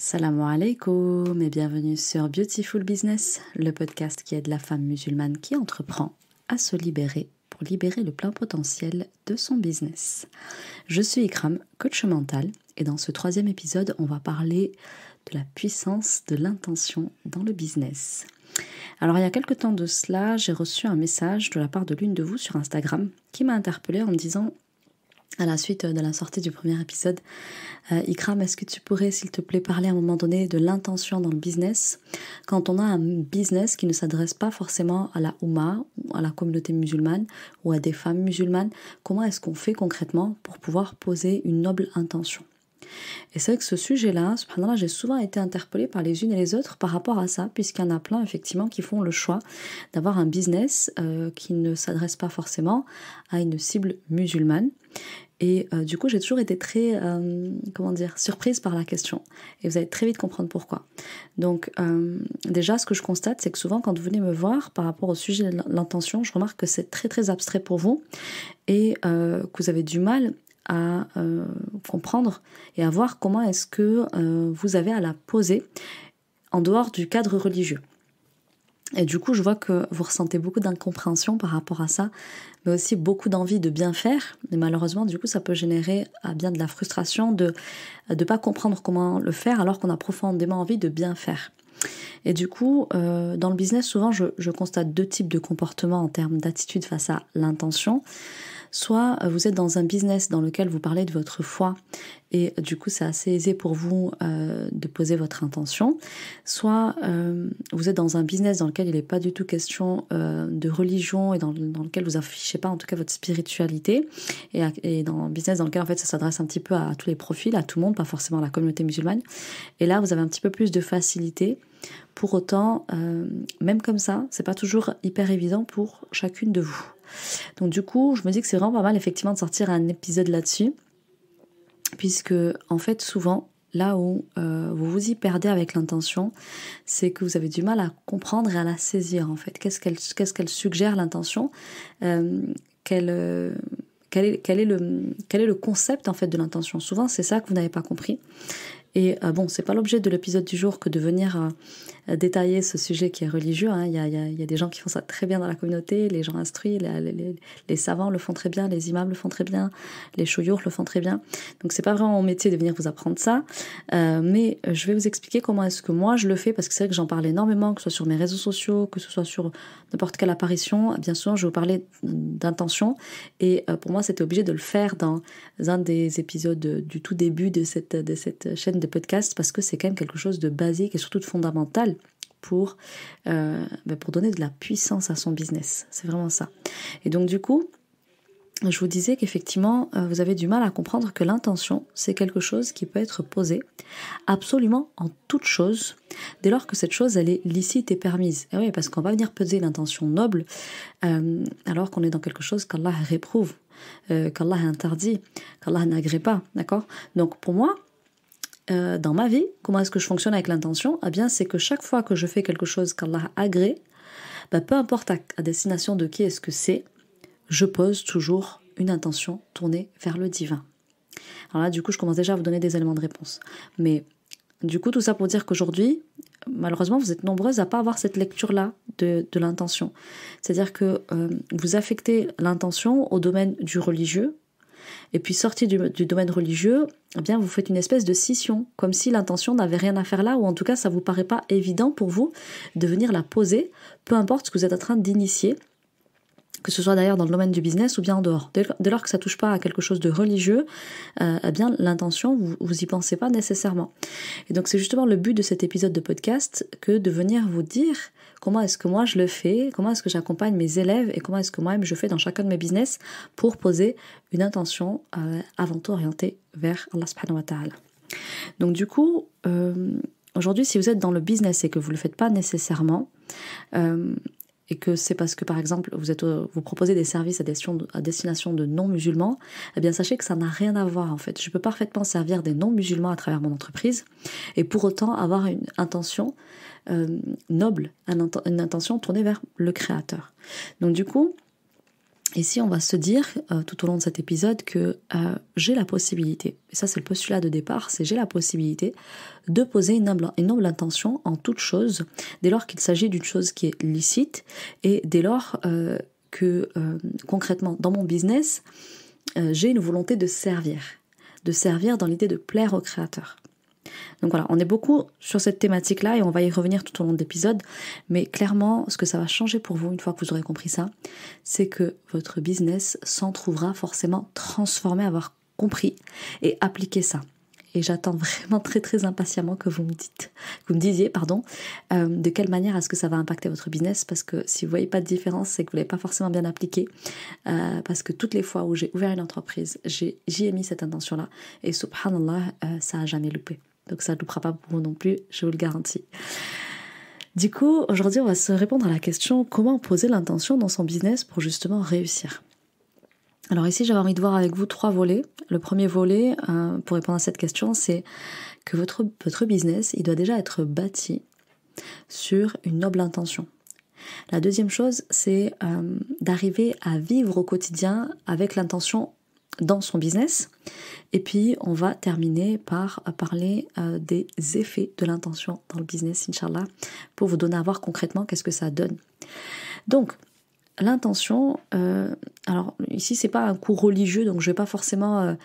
Salam alaikum et bienvenue sur Beautiful Business, le podcast qui aide la femme musulmane qui entreprend à se libérer pour libérer le plein potentiel de son business. Je suis Ikram, coach mental, et dans ce troisième épisode, on va parler de la puissance de l'intention dans le business. Alors il y a quelques temps de cela, j'ai reçu un message de la part de l'une de vous sur Instagram qui m'a interpellé en me disant à la suite euh, de la sortie du premier épisode. Euh, Ikram, est-ce que tu pourrais, s'il te plaît, parler à un moment donné de l'intention dans le business Quand on a un business qui ne s'adresse pas forcément à la ou à la communauté musulmane ou à des femmes musulmanes, comment est-ce qu'on fait concrètement pour pouvoir poser une noble intention et c'est vrai que ce sujet-là, subhanallah, j'ai souvent été interpellée par les unes et les autres par rapport à ça, puisqu'il y en a plein effectivement qui font le choix d'avoir un business euh, qui ne s'adresse pas forcément à une cible musulmane. Et euh, du coup, j'ai toujours été très, euh, comment dire, surprise par la question. Et vous allez très vite comprendre pourquoi. Donc, déjà, ce que je constate, c'est que souvent, quand vous venez me voir par rapport au sujet de l'intention, je remarque que c'est très très abstrait pour vous et que vous avez du mal à euh, comprendre et à voir comment est-ce que euh, vous avez à la poser en dehors du cadre religieux. Et du coup, je vois que vous ressentez beaucoup d'incompréhension par rapport à ça, mais aussi beaucoup d'envie de bien faire. Mais malheureusement, du coup, ça peut générer à bien de la frustration de ne pas comprendre comment le faire alors qu'on a profondément envie de bien faire. Et du coup, euh, dans le business, souvent, je, je constate deux types de comportements en termes d'attitude face à l'intention soit euh, vous êtes dans un business dans lequel vous parlez de votre foi et du coup c'est assez aisé pour vous euh, de poser votre intention, soit euh, vous êtes dans un business dans lequel il n'est pas du tout question de religion et dans, lequel vous affichez pas en tout cas votre spiritualité et, dans un business dans lequel en fait ça s'adresse un petit peu à, tous les profils, à tout le monde, pas forcément à la communauté musulmane. Et là vous avez un petit peu plus de facilité. Pour autant, même comme ça, c'est pas toujours hyper évident pour chacune de vous. Donc du coup, je me dis que c'est vraiment pas mal effectivement de sortir un épisode là-dessus, puisque en fait souvent, là où euh, vous vous y perdez avec l'intention, c'est que vous avez du mal à comprendre et à la saisir en fait. Qu'est-ce qu'elle qu'est-ce qu'elle suggère l'intention euh, Quelle euh, quel est, quel, est le, quel est le concept en fait de l'intention Souvent, c'est ça que vous n'avez pas compris. Et bon, c'est pas l'objet de l'épisode du jour que de venir détailler ce sujet qui est religieux. Hein. Il, y a, il, y a, des gens qui font ça très bien dans la communauté, les gens instruits, les, les, les savants le font très bien, les imams le font très bien, les chouyours le font très bien. Donc c'est pas vraiment mon métier de venir vous apprendre ça, euh, mais je vais vous expliquer comment est-ce que moi je le fais parce que c'est vrai que j'en parle énormément, que ce soit sur mes réseaux sociaux, que ce soit sur n'importe quelle apparition. Bien sûr, je vais vous parler d'intention et euh, pour moi c'était obligé de le faire dans un des épisodes du tout début de cette, de cette chaîne de podcast parce que c'est quand même quelque chose de basique et surtout de fondamental pour, euh, bah, pour donner de la puissance à son business. C'est vraiment ça. Et donc du coup, je vous disais qu'effectivement, euh, vous avez du mal à comprendre que l'intention, c'est quelque chose qui peut être posé absolument en toute chose, dès lors que cette chose, elle est licite et permise. Et eh oui, parce qu'on va venir peser l'intention noble, euh, alors qu'on est dans quelque chose qu'Allah réprouve, qu'Allah interdit, qu'Allah n'agrée pas, d'accord Donc pour moi, euh, dans ma vie, comment est-ce que je fonctionne avec l'intention Eh bien, c'est que chaque fois que je fais quelque chose qu'Allah agrée, ben, bah, peu importe à, destination de qui est-ce que c'est, je pose toujours une intention tournée vers le divin. Alors là, du coup, je commence déjà à vous donner des éléments de réponse. Mais du coup, tout ça pour dire qu'aujourd'hui, malheureusement, vous êtes nombreuses à pas avoir cette lecture-là de, l'intention. C'est-à-dire que euh, vous affectez l'intention au domaine du religieux, et puis sorti du, domaine religieux, eh bien vous faites une espèce de scission, comme si l'intention n'avait rien à faire là, ou en tout cas ça vous paraît pas évident pour vous de venir la poser, peu importe ce que vous êtes en train d'initier, que ce soit d'ailleurs dans le domaine du business ou bien en dehors. Dès lors que ça touche pas à quelque chose de religieux, euh, eh bien l'intention, vous, vous y pensez pas nécessairement. Et donc c'est justement le but de cet épisode de podcast que de venir vous dire comment est-ce que moi je le fais, comment est-ce que j'accompagne mes élèves et comment est-ce que moi-même je fais dans chacun de mes business pour poser une intention euh, avant tout orientée vers Allah subhanahu wa ta'ala. Donc du coup, euh, aujourd'hui si vous êtes dans le business et que vous ne le faites pas nécessairement, euh, et que c'est parce que par exemple vous êtes euh, vous proposez des services à destination de, non musulmans, eh bien sachez que ça n'a rien à voir en fait. Je peux parfaitement servir des non musulmans à travers mon entreprise et pour autant avoir une intention euh, noble, une intention tournée vers le créateur. Donc du coup, et si on va se dire euh, tout au long de cet épisode que euh, j'ai la possibilité, et ça c'est le postulat de départ, c'est j'ai la possibilité de poser une noble, intention en toute chose, dès lors qu'il s'agit d'une chose qui est licite, et dès lors euh, que concrètement dans mon business, j'ai une volonté de servir, de servir dans l'idée de plaire au Créateur. Donc voilà, on est beaucoup sur cette thématique-là et on va y revenir tout au long de l'épisode. Mais clairement, ce que ça va changer pour vous une fois que vous aurez compris ça, c'est que votre business s'en trouvera forcément transformé, avoir compris et appliqué ça. Et j'attends vraiment très très impatiemment que vous me dites, vous me disiez, pardon, euh, de quelle manière est-ce que ça va impacter votre business parce que si vous voyez pas de différence, c'est que vous l'avez pas forcément bien appliqué. Euh, parce que toutes les fois où j'ai ouvert une entreprise, j'y ai, mis cette intention là et subhanallah, euh, ça a jamais loupé. Donc ça ne loupera pas pour non plus, je vous le garantis. Du coup, aujourd'hui, on va se répondre à la question comment poser l'intention dans son business pour justement réussir. Alors ici, j'avais envie de voir avec vous trois volets. Le premier volet, euh, pour répondre à cette question, c'est que votre, votre business, il doit déjà être bâti sur une noble intention. La deuxième chose, c'est euh, d'arriver à vivre au quotidien avec l'intention dans son business. Et puis, on va terminer par euh, parler euh, des effets de l'intention dans le business, Inch'Allah, pour vous donner à voir concrètement qu'est-ce que ça donne. Donc, l'intention, euh, alors ici, c'est pas un cours religieux, donc je vais pas forcément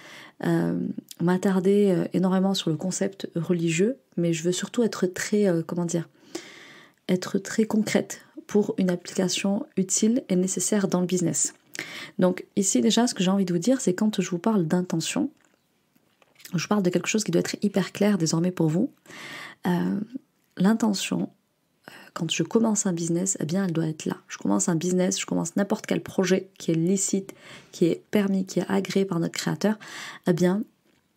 m'attarder énormément sur le concept religieux, mais je veux surtout être très, comment dire, être très concrète pour une application utile et nécessaire dans le business. Donc ici déjà, ce que j'ai envie de vous dire, c'est quand je vous parle d'intention, je parle de quelque chose qui doit être hyper clair désormais pour vous. Euh, l'intention, euh, quand je commence un business, eh bien, elle doit être là. Je commence un business, je commence n'importe quel projet qui est licite, qui est permis, qui est agréé par notre créateur, eh bien,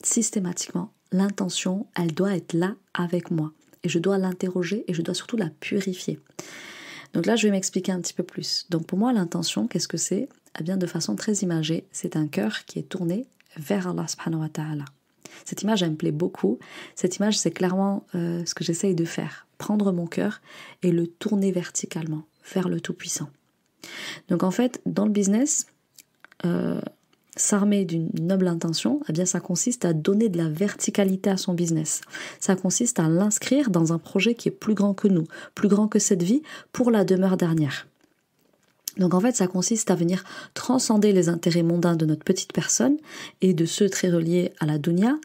systématiquement, l'intention, elle doit être là avec moi. Et je dois l'interroger et je dois surtout la purifier. Donc là, je vais m'expliquer un petit peu plus. Donc pour moi, l'intention, qu'est-ce que c'est eh bien de façon très imagée, c'est un cœur qui est tourné vers Allah subhanahu wa ta'ala. Cette image, elle me plaît beaucoup. Cette image, c'est clairement euh, ce que j'essaye de faire. Prendre mon cœur et le tourner verticalement vers le Tout-Puissant. Donc en fait, dans le business, euh, s'armer d'une noble intention, eh bien ça consiste à donner de la verticalité à son business. Ça consiste à l'inscrire dans un projet qui est plus grand que nous, plus grand que cette vie, pour la demeure dernière. Donc en fait, ça consiste à venir transcender les intérêts mondains de notre petite personne et de ceux très reliés à la dunya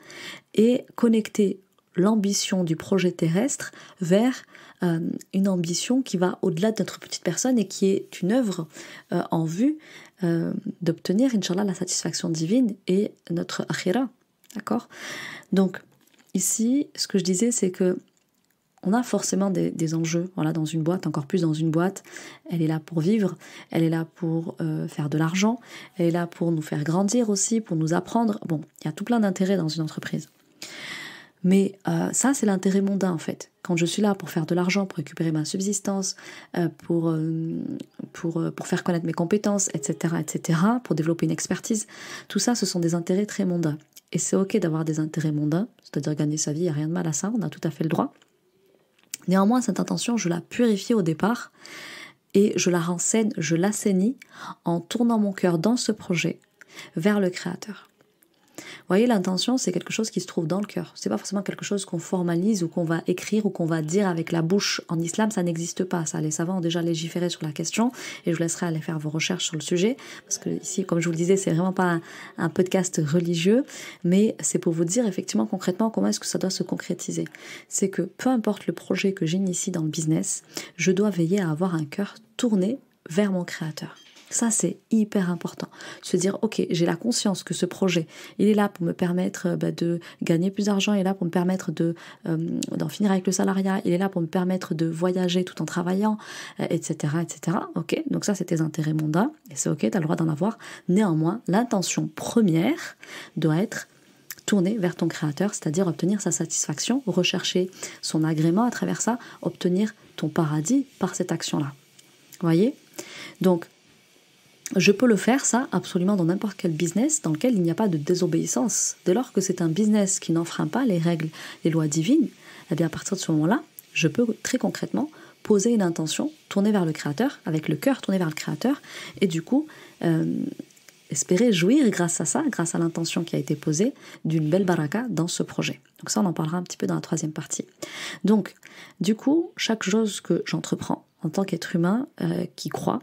et connecter l'ambition du projet terrestre vers euh, une ambition qui va au-delà de notre petite personne et qui est une œuvre euh, en vue euh, d'obtenir, inshallah, la satisfaction divine et notre akhira. D'accord Donc ici, ce que je disais, c'est que on a forcément des, enjeux voilà, dans une boîte, encore plus dans une boîte. Elle est là pour vivre, elle est là pour euh, faire de l'argent, elle est là pour nous faire grandir aussi, pour nous apprendre. Bon, il y a tout plein d'intérêts dans une entreprise. Mais euh, ça, c'est l'intérêt mondain en fait. Quand je suis là pour faire de l'argent, pour récupérer ma subsistance, euh, pour, pour, pour faire connaître mes compétences, etc., etc., pour développer une expertise, tout ça, ce sont des intérêts très mondains. Et c'est ok d'avoir des intérêts mondains, c'est-à-dire gagner sa vie, il n'y a rien de mal à ça, on a tout à fait le droit. Néanmoins, cette intention, je la purifie au départ et je la renseigne, je l'assainis en tournant mon cœur dans ce projet vers le Créateur voyez, l'intention, c'est quelque chose qui se trouve dans le cœur. C'est pas forcément quelque chose qu'on formalise ou qu'on va écrire ou qu'on va dire avec la bouche. En islam, ça n'existe pas. Ça, les savants ont déjà légiféré sur la question et je vous laisserai aller faire vos recherches sur le sujet parce que ici, comme je vous le disais, c'est vraiment pas un, podcast religieux, mais c'est pour vous dire effectivement concrètement comment est-ce que ça doit se concrétiser. C'est que peu importe le projet que j'initie dans le business, je dois veiller à avoir un cœur tourné vers mon créateur. Ça, c'est hyper important. Se dire, ok, j'ai la conscience que ce projet, il est là pour me permettre euh, bah, de gagner plus d'argent, il est là pour me permettre de euh, d'en finir avec le salariat, il est là pour me permettre de voyager tout en travaillant, etc., euh, etc. Ok, donc ça, c'est tes intérêts mondains, et c'est ok, tu as le droit d'en avoir. Néanmoins, l'intention première doit être tournée vers ton créateur, c'est-à-dire obtenir sa satisfaction, rechercher son agrément à travers ça, obtenir ton paradis par cette action-là. Voyez Donc, je peux le faire, ça, absolument dans n'importe quel business dans lequel il n'y a pas de désobéissance. Dès lors que c'est un business qui n'enfreint pas les règles, les lois divines, eh bien à partir de ce moment-là, je peux très concrètement poser une intention tournée vers le Créateur, avec le cœur tourné vers le Créateur, et du coup, euh, espérer jouir grâce à ça, grâce à l'intention qui a été posée, d'une belle baraka dans ce projet. Donc ça, on en parlera un petit peu dans la troisième partie. Donc, du coup, chaque chose que j'entreprends en tant qu'être humain euh, qui croit,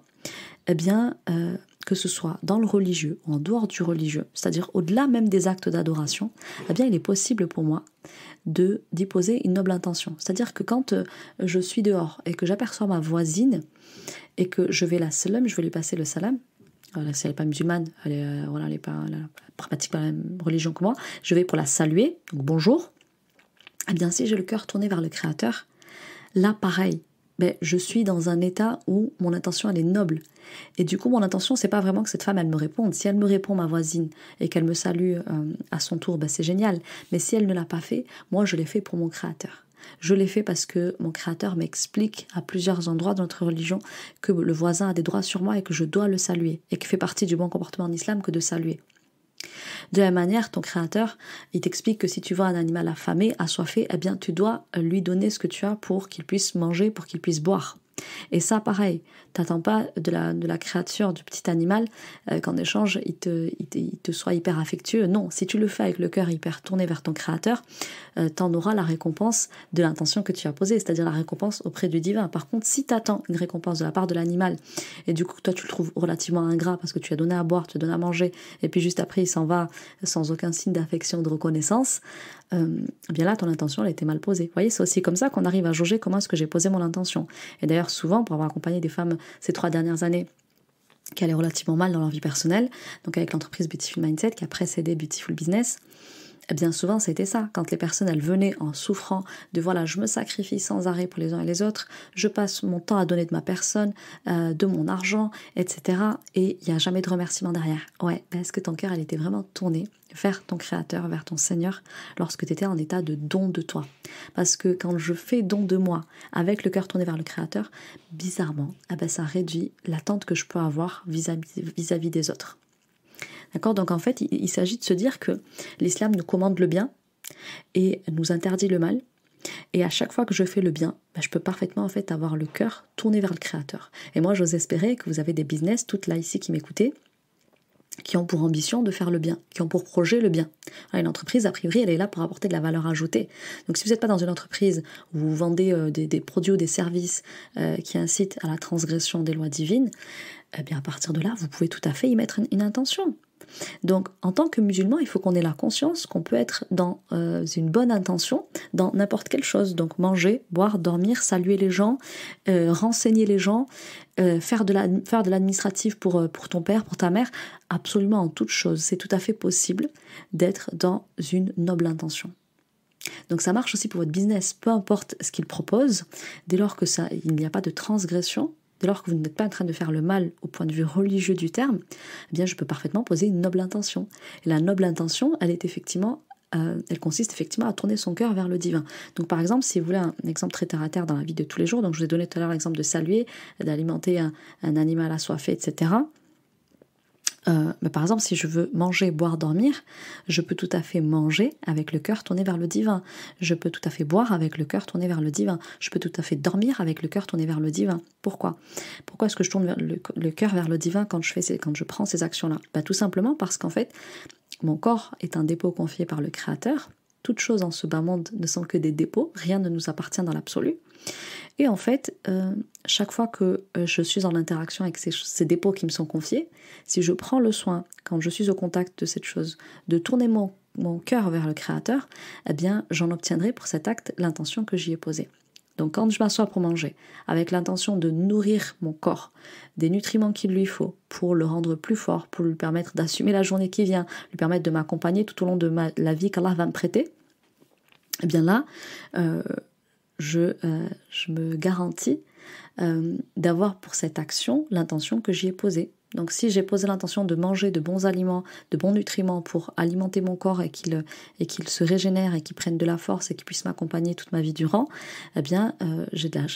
eh bien, euh, que ce soit dans le religieux ou en dehors du religieux, c'est-à-dire au-delà même des actes d'adoration, eh bien, il est possible pour moi de déposer une noble intention. C'est-à-dire que quand euh, je suis dehors et que j'aperçois ma voisine et que je vais la salam, je vais lui passer le salam, voilà, euh, si elle n'est pas musulmane, elle voilà, pas, pratique pas la même religion que moi, je vais pour la saluer, donc bonjour. Eh bien, si j'ai le cœur tourné vers le Créateur, là, pareil, ben, je suis dans un état où mon intention elle est noble. Et du coup, mon intention, c'est pas vraiment que cette femme elle me réponde. Si elle me répond, ma voisine, et qu'elle me salue euh, à son tour, ben, c'est génial. Mais si elle ne l'a pas fait, moi je l'ai fait pour mon créateur. Je l'ai fait parce que mon créateur m'explique à plusieurs endroits de notre religion que le voisin a des droits sur moi et que je dois le saluer et que fait partie du bon comportement en islam que de saluer. De la même manière, ton créateur, il t'explique que si tu vois un animal affamé, assoiffé, eh bien tu dois lui donner ce que tu as pour qu'il puisse manger, pour qu'il puisse boire. Et ça, pareil, t'attends pas de la, de la créature, du petit animal, euh, qu'en échange, il te, soit hyper affectueux. Non, si tu le fais avec le cœur hyper tourné vers ton créateur, tu euh, t'en auras la récompense de l'intention que tu as posée, c'est-à-dire la récompense auprès du divin. Par contre, si t'attends une récompense de la part de l'animal, et du coup, toi, tu le trouves relativement ingrat parce que tu as donné à boire, tu as donné à manger, et puis juste après, il s'en va sans aucun signe d'affection, de reconnaissance, euh, bien là, ton intention, elle été mal posée. Vous voyez, c'est aussi comme ça qu'on arrive à jauger comment est-ce que j'ai posé mon intention. Et d'ailleurs, souvent pour avoir accompagné des femmes ces trois dernières années qui allaient relativement mal dans leur vie personnelle, donc avec l'entreprise Beautiful Mindset qui a précédé Beautiful Business. Eh bien souvent, c'était ça. Quand les personnes, elles venaient en souffrant de voilà, je me sacrifie sans arrêt pour les uns et les autres, je passe mon temps à donner de ma personne, euh, de mon argent, etc. Et il n'y a jamais de remerciement derrière. Ouais, parce que ton cœur, elle était vraiment tournée vers ton Créateur, vers ton Seigneur, lorsque tu étais en état de don de toi. Parce que quand je fais don de moi avec le cœur tourné vers le Créateur, bizarrement, eh ben ça réduit l'attente que je peux avoir vis-à-vis -vis, -vis des autres. Donc en fait, il, s'agit de se dire que l'islam nous commande le bien et nous interdit le mal. Et à chaque fois que je fais le bien, bah, je peux parfaitement en fait avoir le cœur tourné vers le Créateur. Et moi, j'ose espérer que vous avez des business, toutes là ici qui m'écoutez, qui ont pour ambition de faire le bien, qui ont pour projet le bien. une entreprise, a priori, elle est là pour apporter de la valeur ajoutée. Donc si vous n'êtes pas dans une entreprise où vous vendez euh, des, produits ou des services euh, qui incitent à la transgression des lois divines, eh bien à partir de là, vous pouvez tout à fait y mettre une intention. Donc en tant que musulman, il faut qu'on ait la conscience qu'on peut être dans euh, une bonne intention dans n'importe quelle chose. Donc manger, boire, dormir, saluer les gens, euh, renseigner les gens, euh, faire de l'administratif pour, pour ton père, pour ta mère, absolument en toute chose. C'est tout à fait possible d'être dans une noble intention. Donc ça marche aussi pour votre business, peu importe ce qu'il propose, dès lors que ça, il n'y a pas de transgression, dès lors que vous n'êtes pas en train de faire le mal au point de vue religieux du terme, eh bien je peux parfaitement poser une noble intention. Et la noble intention, elle est effectivement euh, elle consiste effectivement à tourner son cœur vers le divin. Donc par exemple, si vous voulez un exemple très terre à terre dans la vie de tous les jours, donc je vous ai donné tout à l'heure l'exemple de saluer, d'alimenter un, un, animal assoiffé, etc. Euh, par exemple, si je veux manger, boire, dormir, je peux tout à fait manger avec le cœur tourné vers le divin. Je peux tout à fait boire avec le cœur tourné vers le divin. Je peux tout à fait dormir avec le cœur tourné vers le divin. Pourquoi Pourquoi est-ce que je tourne le, cœur vers le divin quand je, fais ces, quand je prends ces actions-là bah, Tout simplement parce qu'en fait, mon corps est un dépôt confié par le Créateur. toutes choses en ce bas monde ne sont que des dépôts, rien ne nous appartient dans l'absolu. Et en fait, euh, chaque fois que euh, je suis en interaction avec ces, dépôts qui me sont confiés, si je prends le soin, quand je suis au contact de cette chose, de tourner mon, cœur vers le Créateur, eh bien, j'en obtiendrai pour cet acte l'intention que j'y ai posée. Donc quand je m'assois pour manger, avec l'intention de nourrir mon corps des nutriments qu'il lui faut pour le rendre plus fort, pour lui permettre d'assumer la journée qui vient, lui permettre de m'accompagner tout au long de la vie qu'Allah va me prêter, eh bien là, euh, euh, je, me garantis euh, d'avoir pour cette action l'intention que j'y ai posée. Donc si j'ai posé l'intention de manger de bons aliments, de bons nutriments pour alimenter mon corps et qu'il se régénère et qu'il prenne de la force et qu'il puisse m'accompagner toute ma vie durant, eh bien euh,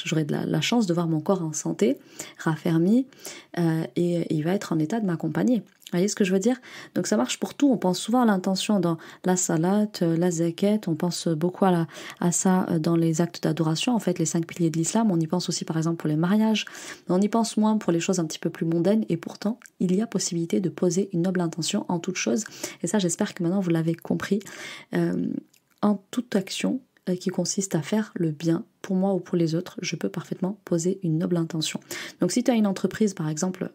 j'aurai de, la, chance de voir mon corps en santé, raffermi et il va être en état de m'accompagner. Vous voyez ce que je veux dire Donc ça marche pour tout. On pense souvent à l'intention dans la salat, euh, la zakat, on pense beaucoup à, ça euh, dans les actes d'adoration, en fait, les cinq piliers de l'islam. On y pense aussi par exemple pour les mariages. On y pense moins pour les choses un petit peu plus mondaines. Et pourtant, il y a possibilité de poser une noble intention en toute chose. Et ça, j'espère que maintenant vous l'avez compris. Euh, en toute action, qui consiste à faire le bien pour moi ou pour les autres, je peux parfaitement poser une noble intention. Donc si tu as une entreprise, par exemple,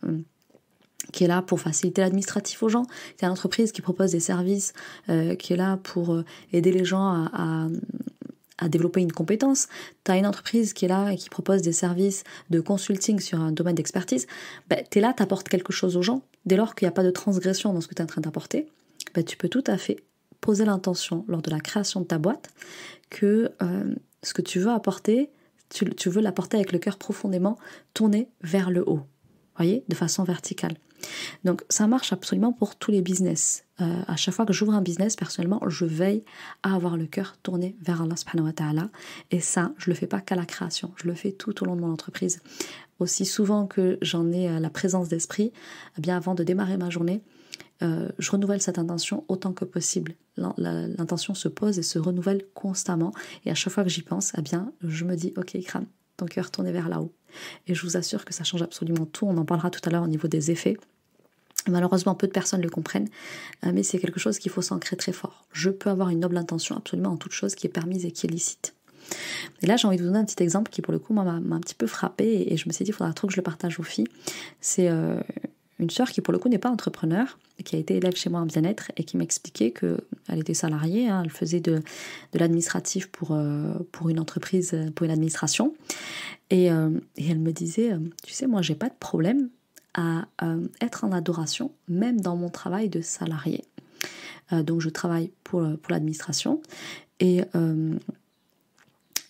qui est là pour faciliter l'administratif aux gens, qui est une entreprise qui propose des services, euh, qui est là pour euh, aider les gens à, développer une compétence, tu as une entreprise qui est là et qui propose des services de consulting sur un domaine d'expertise, ben, tu es là, tu apportes quelque chose aux gens. Dès lors qu'il n'y a pas de transgression dans ce que tu es en train d'apporter, ben, tu peux tout à fait poser l'intention lors de la création de ta boîte que euh, ce que tu veux apporter, tu, veux l'apporter avec le cœur profondément tourné vers le haut, voyez, de façon verticale. Donc ça marche absolument pour tous les business. Euh, à chaque fois que j'ouvre un business, personnellement, je veille à avoir le cœur tourné vers Allah subhanahu wa ta'ala. Et ça, je le fais pas qu'à la création, je le fais tout au long de mon entreprise. Aussi souvent que j'en ai euh, la présence d'esprit, eh bien avant de démarrer ma journée, euh, je renouvelle cette intention autant que possible. L'intention se pose et se renouvelle constamment. Et à chaque fois que j'y pense, eh bien, je me dis, ok, crâne, ton cœur tourné vers là-haut. Et je vous assure que ça change absolument tout. On en parlera tout à l'heure au niveau des effets. Malheureusement, peu de personnes le comprennent, euh, mais c'est quelque chose qu'il faut s'ancrer très fort. Je peux avoir une noble intention absolument en toute chose qui est permise et qui est licite. Et là, j'ai envie de vous donner un petit exemple qui, pour le coup, m'a un petit peu frappé et je me suis dit, il faudra trop que je le partage aux filles. C'est euh, une sœur qui pour le coup n'est pas entrepreneur, qui a été élève chez moi en bien-être et qui m'expliquait que euh, elle était salariée, hein, elle faisait de, l'administratif pour, euh, pour une entreprise, euh, pour une administration, et, elle me disait, tu sais, moi j'ai pas de problème à être en adoration, même dans mon travail de salarié. donc je travaille pour, pour l'administration et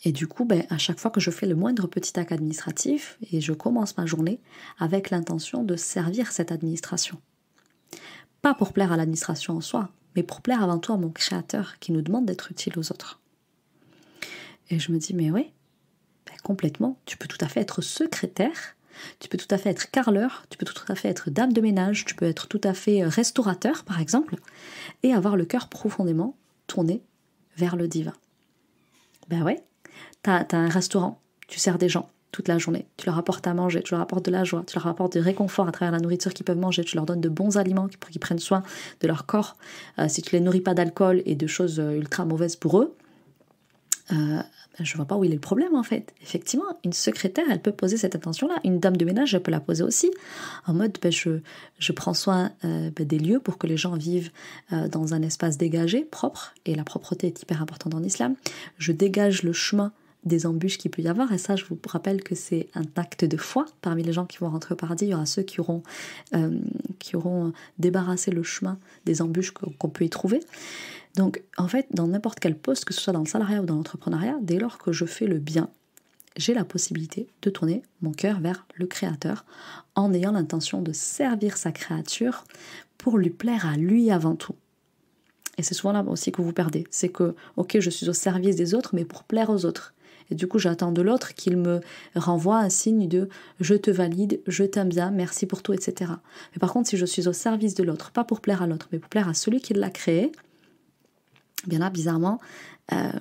et du coup, ben, à chaque fois que je fais le moindre petit acte administratif, et je commence ma journée avec l'intention de servir cette administration. Pas pour plaire à l'administration en soi, mais pour plaire avant tout à mon créateur qui nous demande d'être utile aux autres. Et je me dis, mais oui, ben complètement, tu peux tout à fait être secrétaire, tu peux tout à fait être carreleur, tu peux tout à fait être dame de ménage, tu peux être tout à fait euh, restaurateur, par exemple, et avoir le cœur profondément tourné vers le divin. Ben ouais, T'as un restaurant, tu sers des gens toute la journée, tu leur apportes à manger, tu leur apportes de la joie, tu leur apportes du réconfort à travers la nourriture qu'ils peuvent manger, tu leur donnes de bons aliments pour qu'ils prennent soin de leur corps. Euh, si tu les nourris pas d'alcool et de choses euh, ultra mauvaises pour eux, euh, ben, je vois pas où il est le problème en fait. Effectivement, une secrétaire, elle peut poser cette attention là Une dame de ménage, elle peut la poser aussi. En mode, ben, je, je, prends soin euh, ben, des lieux pour que les gens vivent dans un espace dégagé, propre, et la propreté est hyper importante en islam. Je dégage le chemin des embûches qu'il peut y avoir. Et ça, je vous rappelle que c'est un acte de foi. Parmi les gens qui vont rentrer par paradis, il y aura ceux qui auront, euh, qui auront débarrassé le chemin des embûches qu'on peut y trouver. Donc, en fait, dans n'importe quel poste, que ce soit dans le salariat ou dans l'entrepreneuriat, dès lors que je fais le bien, j'ai la possibilité de tourner mon cœur vers le Créateur en ayant l'intention de servir sa créature pour lui plaire à lui avant tout. Et c'est souvent là aussi que vous perdez. C'est que, ok, je suis au service des autres, mais pour plaire aux autres. Et du coup, j'attends de l'autre qu'il me renvoie un signe de je te valide, je t'aime bien, merci pour tout, etc. Mais par contre, si je suis au service de l'autre, pas pour plaire à l'autre, mais pour plaire à celui qui l'a créé, eh bien là, bizarrement, euh,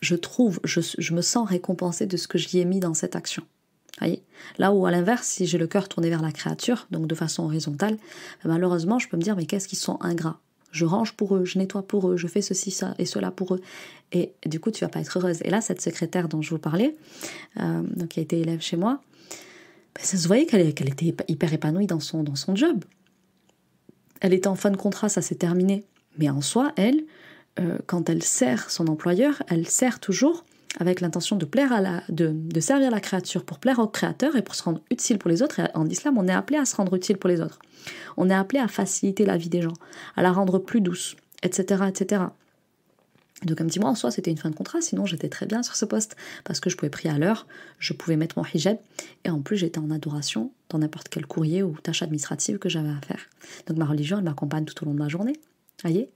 je trouve, je, me sens récompensé de ce que j'y ai mis dans cette action. Là où, à l'inverse, si j'ai le cœur tourné vers la créature, donc de façon horizontale, malheureusement, je peux me dire, mais qu'est-ce qu'ils sont ingrats je range pour eux, je nettoie pour eux, je fais ceci, ça et cela pour eux. Et du coup, tu vas pas être heureuse. Et là, cette secrétaire dont je vous parlais, euh, donc qui a été élève chez moi, ben, ça se voyait qu'elle était hyper épanouie dans son, dans son job. Elle était en fin de contrat, ça s'est terminé. Mais en soi, elle, euh, quand elle sert son employeur, elle sert toujours avec l'intention de plaire à la, de, servir la créature pour plaire au créateur et pour se rendre utile pour les autres. Et en islam, on est appelé à se rendre utile pour les autres. On est appelé à faciliter la vie des gens, à la rendre plus douce, etc., etc. Donc un petit mois en soi c'était une fin de contrat, sinon j'étais très bien sur ce poste parce que je pouvais prier à l'heure, je pouvais mettre mon hijab et en plus j'étais en adoration dans n'importe quel courrier ou tâche administrative que j'avais à faire. Donc ma religion elle m'accompagne tout au long de ma journée voyez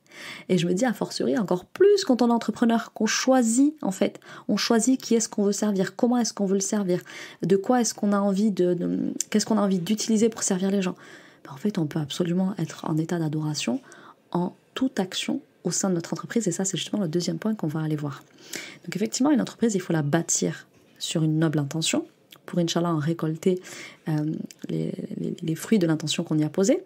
Et je me dis, à fortiori, encore plus quand on est entrepreneur, qu'on choisit en fait, on choisit qui est-ce qu'on veut servir, comment est-ce qu'on veut le servir, de quoi est-ce qu'on a envie de, qu'est-ce qu'on a envie d'utiliser pour servir les gens. Ben, en fait, on peut absolument être en état d'adoration en toute action au sein de notre entreprise, et ça c'est justement le deuxième point qu'on va aller voir. Donc effectivement, une entreprise, il faut la bâtir sur une noble intention, pour Inch'Allah en récolter euh, les, les, fruits de l'intention qu'on y a posée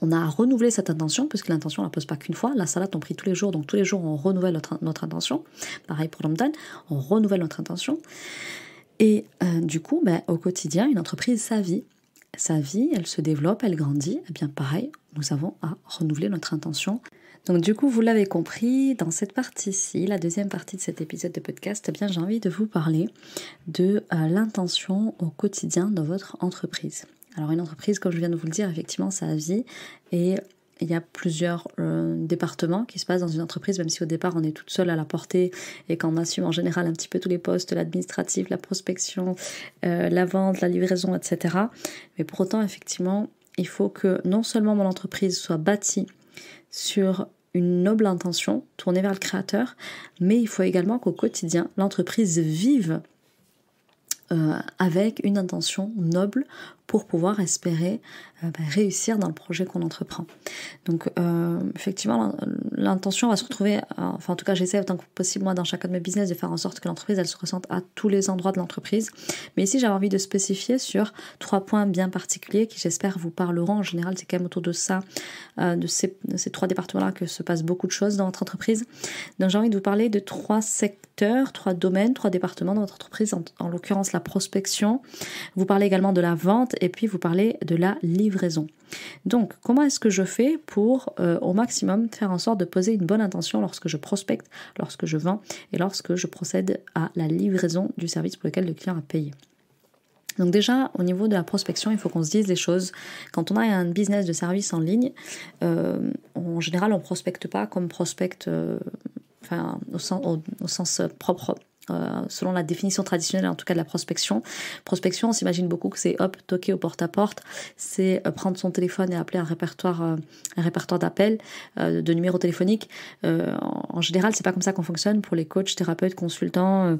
on a à renouveler cette intention, puisque l'intention, on ne la pose pas qu'une fois. La salade, on prie tous les jours, donc tous les jours, on renouvelle notre, intention. Pareil pour Ramadan, on renouvelle notre intention. Et euh, du coup, ben, au quotidien, une entreprise, sa vie, sa vie, elle se développe, elle grandit. Et eh bien pareil, nous avons à renouveler notre intention. Donc du coup, vous l'avez compris, dans cette partie-ci, la deuxième partie de cet épisode de podcast, eh bien j'ai envie de vous parler de euh, l'intention au quotidien dans votre entreprise. Alors une entreprise, comme je viens de vous le dire, effectivement, ça vie et il y a plusieurs euh, départements qui se passent dans une entreprise, même si au départ on est toute seule à la portée et qu'on assume en général un petit peu tous les postes, l'administratif, la prospection, euh, la vente, la livraison, etc. Mais pour autant, effectivement, il faut que non seulement mon entreprise soit bâtie sur une noble intention tournée vers le créateur, mais il faut également qu'au quotidien, l'entreprise vive euh, avec une intention noble pour pouvoir espérer euh, ben, réussir dans le projet qu'on entreprend. Donc euh, effectivement, l'intention va se retrouver, euh, enfin en tout cas j'essaie autant que possible moi dans chacun de mes business de faire en sorte que l'entreprise elle se ressente à tous les endroits de l'entreprise. Mais ici j'avais envie de spécifier sur trois points bien particuliers qui j'espère vous parleront. En général c'est quand même autour de ça, de, ces, trois départements-là que se passe beaucoup de choses dans votre entreprise. Donc j'ai envie de vous parler de trois secteurs, trois domaines, trois départements dans votre entreprise, en l'occurrence la prospection. Vous parlez également de la vente et puis vous parlez de la livraison. Donc, comment est-ce que je fais pour euh, au maximum faire en sorte de poser une bonne intention lorsque je prospecte, lorsque je vends et lorsque je procède à la livraison du service pour lequel le client a payé donc déjà, au niveau de la prospection, il faut qu'on se dise les choses. Quand on a un business de service en ligne, euh, en général, on prospecte pas comme prospecte, euh, enfin, au sens propre euh, selon la définition traditionnelle en tout cas de la prospection. Prospection, on s'imagine beaucoup que c'est hop, toquer au porte-à-porte, c'est euh, prendre son téléphone et appeler un répertoire, euh, répertoire d'appels, de numéros téléphoniques. En, général, c'est pas comme ça qu'on fonctionne pour les coachs, thérapeutes, consultants,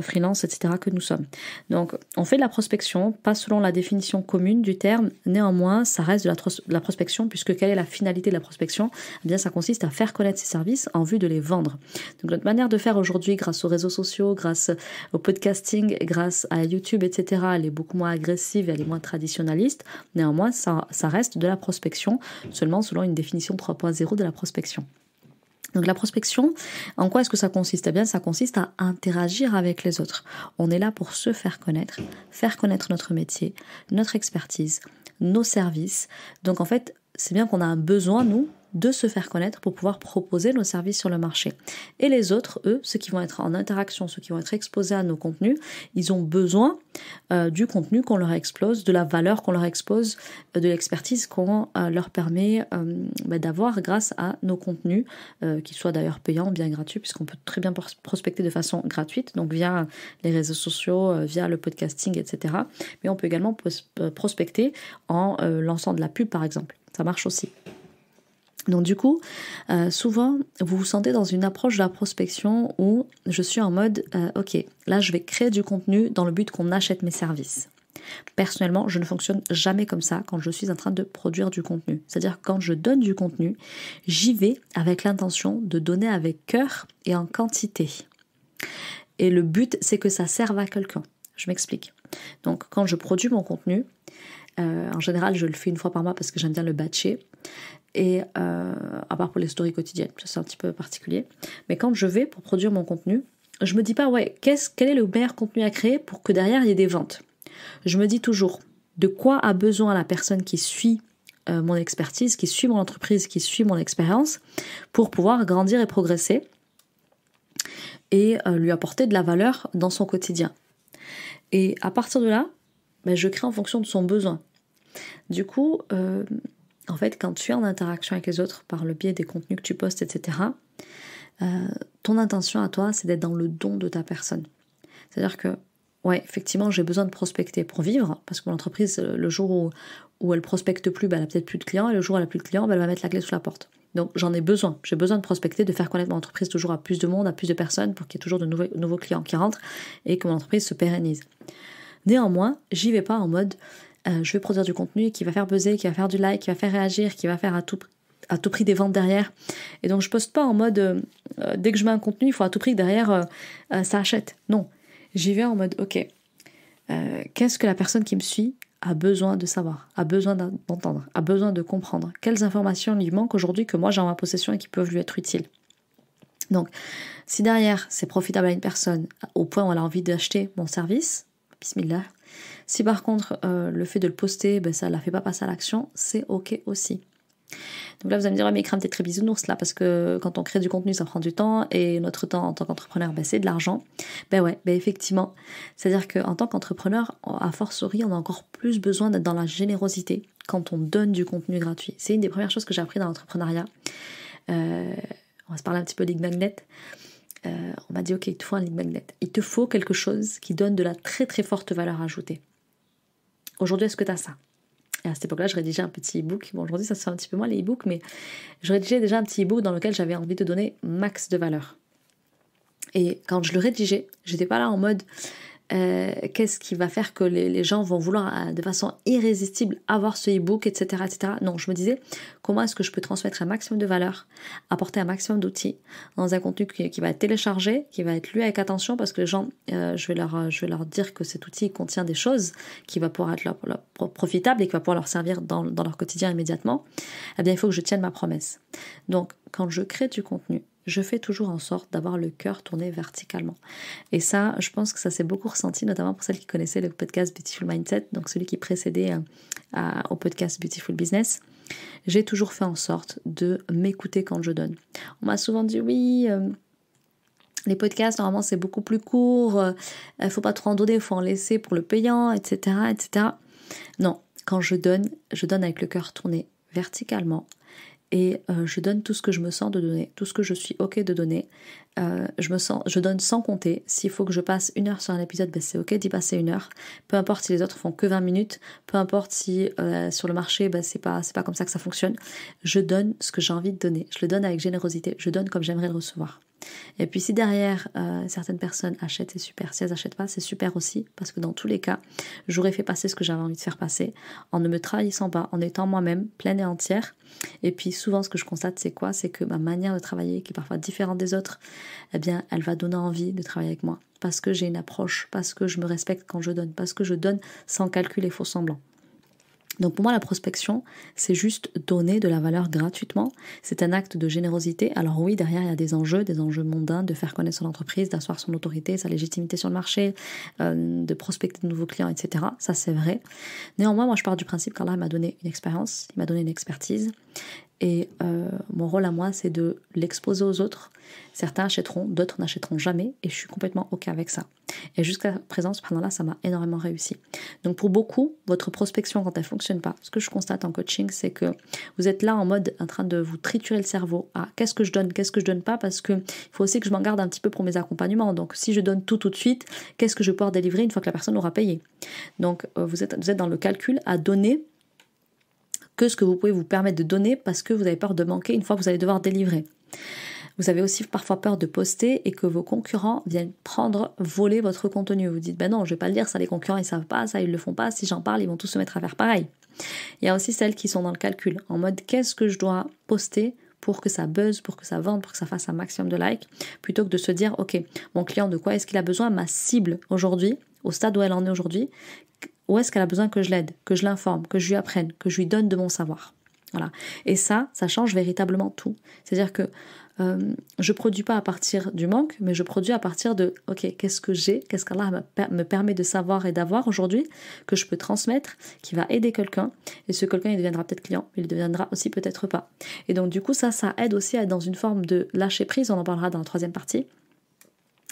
freelance, etc. que nous sommes. Donc, on fait de la prospection, pas selon la définition commune du terme. Néanmoins, ça reste de la, prospection puisque quelle est la finalité de la prospection eh Bien, ça consiste à faire connaître ses services en vue de les vendre. Donc, notre manière de faire aujourd'hui, grâce aux réseaux sociaux grâce au podcasting, grâce à YouTube, etc. Elle est beaucoup moins agressive, elle est moins traditionnaliste. Néanmoins, ça, ça reste de la prospection, seulement selon une définition 3.0 de la prospection. Donc la prospection, en quoi est-ce que ça consiste Eh bien, ça consiste à interagir avec les autres. On est là pour se faire connaître, faire connaître notre métier, notre expertise, nos services. Donc en fait, c'est bien qu'on a un besoin, nous, de se faire connaître pour pouvoir proposer nos services sur le marché. Et les autres, eux, ceux qui vont être en interaction, ceux qui vont être exposés à nos contenus, ils ont besoin euh, du contenu qu'on leur expose, de la valeur qu'on leur expose, euh, de l'expertise qu'on euh, leur permet bah, d'avoir grâce à nos contenus, qu'ils soient d'ailleurs payants, ou bien gratuits, puisqu'on peut très bien prospecter de façon gratuite, donc via les réseaux sociaux, via le podcasting, etc. Mais on peut également prospecter en lançant de la pub, par exemple. Ça marche aussi. Donc du coup, euh, souvent, vous vous sentez dans une approche de la prospection où je suis en mode, euh, ok, là, je vais créer du contenu dans le but qu'on achète mes services. Personnellement, je ne fonctionne jamais comme ça quand je suis en train de produire du contenu. C'est-à-dire quand je donne du contenu, j'y vais avec l'intention de donner avec cœur et en quantité. Et le but, c'est que ça serve à quelqu'un. Je m'explique. Donc quand je produis mon contenu, euh, en général, je le fais une fois par mois parce que j'aime bien le batcher. Et euh, à part pour les stories quotidiennes, c'est un petit peu particulier. Mais quand je vais pour produire mon contenu, je me dis pas, ouais, qu quel est le meilleur contenu à créer pour que derrière il y ait des ventes Je me dis toujours, de quoi a besoin la personne qui suit euh, mon expertise, qui suit mon entreprise, qui suit mon expérience, pour pouvoir grandir et progresser et lui apporter de la valeur dans son quotidien. Et à partir de là, je crée en fonction de son besoin. Du coup, euh, en fait, quand tu es en interaction avec les autres par le biais des contenus que tu postes, etc., euh, ton intention à toi, c'est d'être dans le don de ta personne. C'est-à-dire que, ouais, effectivement, j'ai besoin de prospecter pour vivre, parce que mon entreprise, euh, le jour où, elle prospecte plus, bah, elle a peut-être plus de clients, et le jour où elle a plus de clients, bah, elle va mettre la clé sous la porte. Donc j'en ai besoin, j'ai besoin de prospecter, de faire connaître mon entreprise toujours à plus de monde, à plus de personnes, pour qu'il y ait toujours de nouveaux, nouveaux clients qui rentrent et que mon entreprise se pérennise. Néanmoins, j'y vais pas en mode euh, je vais produire du contenu qui va faire buzzer, qui va faire du like, qui va faire réagir, qui va faire à tout, prix des ventes derrière. Et donc je poste pas en mode euh, euh, dès que je mets un contenu, il faut à tout prix derrière ça achète. Non, j'y vais en mode ok, qu'est-ce que la personne qui me suit a besoin de savoir, a besoin d'entendre, a besoin de comprendre Quelles informations lui manquent aujourd'hui que moi j'ai en ma possession et qui peuvent lui être utiles donc, si derrière c'est profitable à une personne au point où elle a envie d'acheter mon service, si par contre euh, le fait de le poster, ben, ça ne la fait pas passer à l'action, c'est ok aussi. Donc là, vous allez me dire, mais crème, t'es très bisounours là, parce que quand on crée du contenu, ça prend du temps, et notre temps en tant qu'entrepreneur, ben, c'est de l'argent. Ben ouais, ben effectivement. C'est-à-dire qu'en tant qu'entrepreneur, à force rire, on a encore plus besoin d'être dans la générosité quand on donne du contenu gratuit. C'est une des premières choses que j'ai appris dans l'entrepreneuriat. Euh, on va se parler un petit peu des magnets. Euh, on m'a dit ok, il te faut un lead magnet. Il te faut quelque chose qui donne de la très très forte valeur ajoutée. Aujourd'hui, est-ce que tu as ça et à cette époque-là, je rédigeais un petit e-book. Bon, aujourd'hui, ça se un petit peu moins les e-books, mais je rédigeais déjà un petit e-book dans lequel j'avais envie de donner max de valeur. Et quand je le rédigeais, j'étais pas là en mode euh, qu'est-ce qui va faire que les, gens vont vouloir euh, de façon irrésistible avoir ce e-book, etc., etc. Non, je me disais, comment est-ce que je peux transmettre un maximum de valeur, apporter un maximum d'outils dans un contenu qui, va être téléchargé, qui va être lu avec attention, parce que les gens, euh, je, vais leur, je dire que cet outil contient des choses qui va pouvoir être leur, profitable et qui va pouvoir leur servir dans, dans leur quotidien immédiatement. Eh bien, il faut que je tienne ma promesse. Donc, quand je crée du contenu, je fais toujours en sorte d'avoir le cœur tourné verticalement. Et ça, je pense que ça s'est beaucoup ressenti, notamment pour celles qui connaissaient le podcast Beautiful Mindset, donc celui qui précédait euh, au podcast Beautiful Business. J'ai toujours fait en sorte de m'écouter quand je donne. On m'a souvent dit oui. Euh, les podcasts, normalement, c'est beaucoup plus court, il euh, ne faut pas trop en donner, il faut en laisser pour le payant, etc., etc. Non, quand je donne, je donne avec le cœur tourné verticalement et euh, je donne tout ce que je me sens de donner, tout ce que je suis ok de donner. Euh, je me sens, je donne sans compter. S'il faut que je passe une heure sur un épisode, ben, c'est ok d'y passer une heure. Peu importe si les autres font que 20 minutes, peu importe si euh, sur le marché, ben c'est pas, c'est pas comme ça que ça fonctionne. Je donne ce que j'ai envie de donner. Je le donne avec générosité. Je donne comme j'aimerais le recevoir. Et puis si derrière euh, certaines personnes achètent, c'est super. Si elles n'achètent pas, c'est super aussi, parce que dans tous les cas, j'aurais fait passer ce que j'avais envie de faire passer, en ne me trahissant pas, en étant moi-même pleine et entière. Et puis souvent, ce que je constate, c'est quoi C'est que ma manière de travailler, qui est parfois différente des autres, eh bien, elle va donner envie de travailler avec moi, parce que j'ai une approche, parce que je me respecte quand je donne, parce que je donne sans calcul et faux semblant. Donc pour moi, la prospection, c'est juste donner de la valeur gratuitement. C'est un acte de générosité. Alors oui, derrière, il y a des enjeux, des enjeux mondains, de faire connaître son entreprise, d'asseoir son autorité, sa légitimité sur le marché, euh, de prospecter de nouveaux clients, etc. Ça, c'est vrai. Néanmoins, moi, je pars du principe qu'Allah m'a donné une expérience, il m'a donné une expertise. Et euh, mon rôle à moi, c'est de l'exposer aux autres. Certains achèteront, d'autres n'achèteront jamais. Et je suis complètement OK avec ça. Et jusqu'à présent, ce pendant là ça m'a énormément réussi. Donc pour beaucoup, votre prospection, quand elle fonctionne pas, ce que je constate en coaching, c'est que vous êtes là en mode en train de vous triturer le cerveau. à ah, qu'est-ce que je donne, qu'est-ce que je donne pas Parce qu'il faut aussi que je m'en garde un petit peu pour mes accompagnements. Donc si je donne tout tout de suite, qu'est-ce que je vais pouvoir délivrer une fois que la personne aura payé Donc euh, vous, êtes, vous êtes dans le calcul à donner que ce que vous pouvez vous permettre de donner parce que vous avez peur de manquer une fois que vous allez devoir délivrer. Vous avez aussi parfois peur de poster et que vos concurrents viennent prendre, voler votre contenu. Vous dites, ben non, je vais pas le dire, ça les concurrents ils savent pas, ça ils le font pas, si j'en parle, ils vont tous se mettre à faire pareil. Il y a aussi celles qui sont dans le calcul, en mode qu'est-ce que je dois poster pour que ça buzz, pour que ça vende, pour que ça fasse un maximum de likes, plutôt que de se dire, ok, mon client de quoi est-ce qu'il a besoin, ma cible aujourd'hui, au stade où elle en est aujourd'hui, où est-ce qu'elle a besoin que je l'aide, que je l'informe, que je lui apprenne, que je lui donne de mon savoir Voilà. Et ça, ça change véritablement tout. C'est-à-dire que je euh, je produis pas à partir du manque, mais je produis à partir de ok, qu'est-ce que j'ai, qu'est-ce qu'Allah me permet de savoir et d'avoir aujourd'hui, que je peux transmettre, qui va aider quelqu'un, et ce quelqu'un il deviendra peut-être client, mais il deviendra aussi peut-être pas. Et donc du coup ça, ça aide aussi à être dans une forme de lâcher prise, on en parlera dans la troisième partie,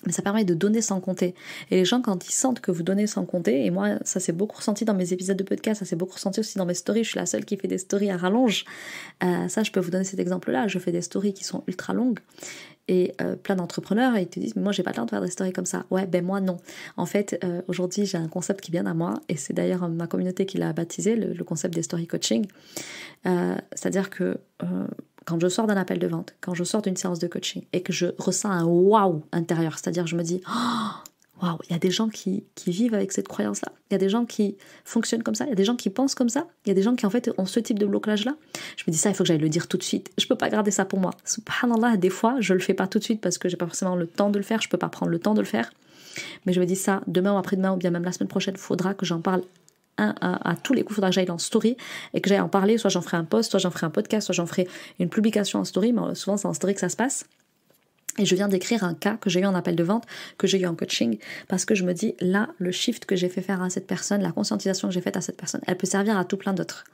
mais ça permet de donner sans compter. Et les gens, quand ils sentent que vous donnez sans compter, et moi, ça s'est beaucoup ressenti dans mes épisodes de podcast, ça s'est beaucoup ressenti aussi dans mes stories, je suis la seule qui fait des stories à rallonge. Euh, ça, je peux vous donner cet exemple-là. Je fais des stories qui sont ultra longues. Et euh, plein d'entrepreneurs, ils te disent, mais moi, j'ai pas le temps de faire des stories comme ça. Ouais, ben moi, non. En fait, euh, aujourd'hui, j'ai un concept qui vient à moi, et c'est d'ailleurs ma communauté qui l'a baptisé, le, concept des story coaching. C'est-à-dire que quand je sors d'un appel de vente, quand je sors d'une séance de coaching et que je ressens un waouh intérieur, c'est-à-dire je me dis oh, waouh, wow, il y a des gens qui, qui vivent avec cette croyance-là, il y a des gens qui fonctionnent comme ça, il y a des gens qui pensent comme ça, il y a des gens qui en fait ont ce type de blocage-là. Je me dis ça, il faut que j'aille le dire tout de suite, je peux pas garder ça pour moi. Subhanallah, des fois, je le fais pas tout de suite parce que j'ai pas forcément le temps de le faire, je peux pas prendre le temps de le faire. Mais je me dis ça, demain ou après-demain, ou bien même la semaine prochaine, il faudra que j'en parle à, tous les coups, faudra que j'aille en story et que j'aille en parler. Soit j'en ferai un post, soit j'en ferai un podcast, soit j'en ferai une publication en story, mais euh, souvent c'est en story que ça se passe. Et je viens d'écrire un cas que j'ai eu en appel de vente, que j'ai eu en coaching, parce que je me dis, là, le shift que j'ai fait faire à cette personne, la conscientisation que j'ai faite à cette personne, elle peut servir à tout plein d'autres.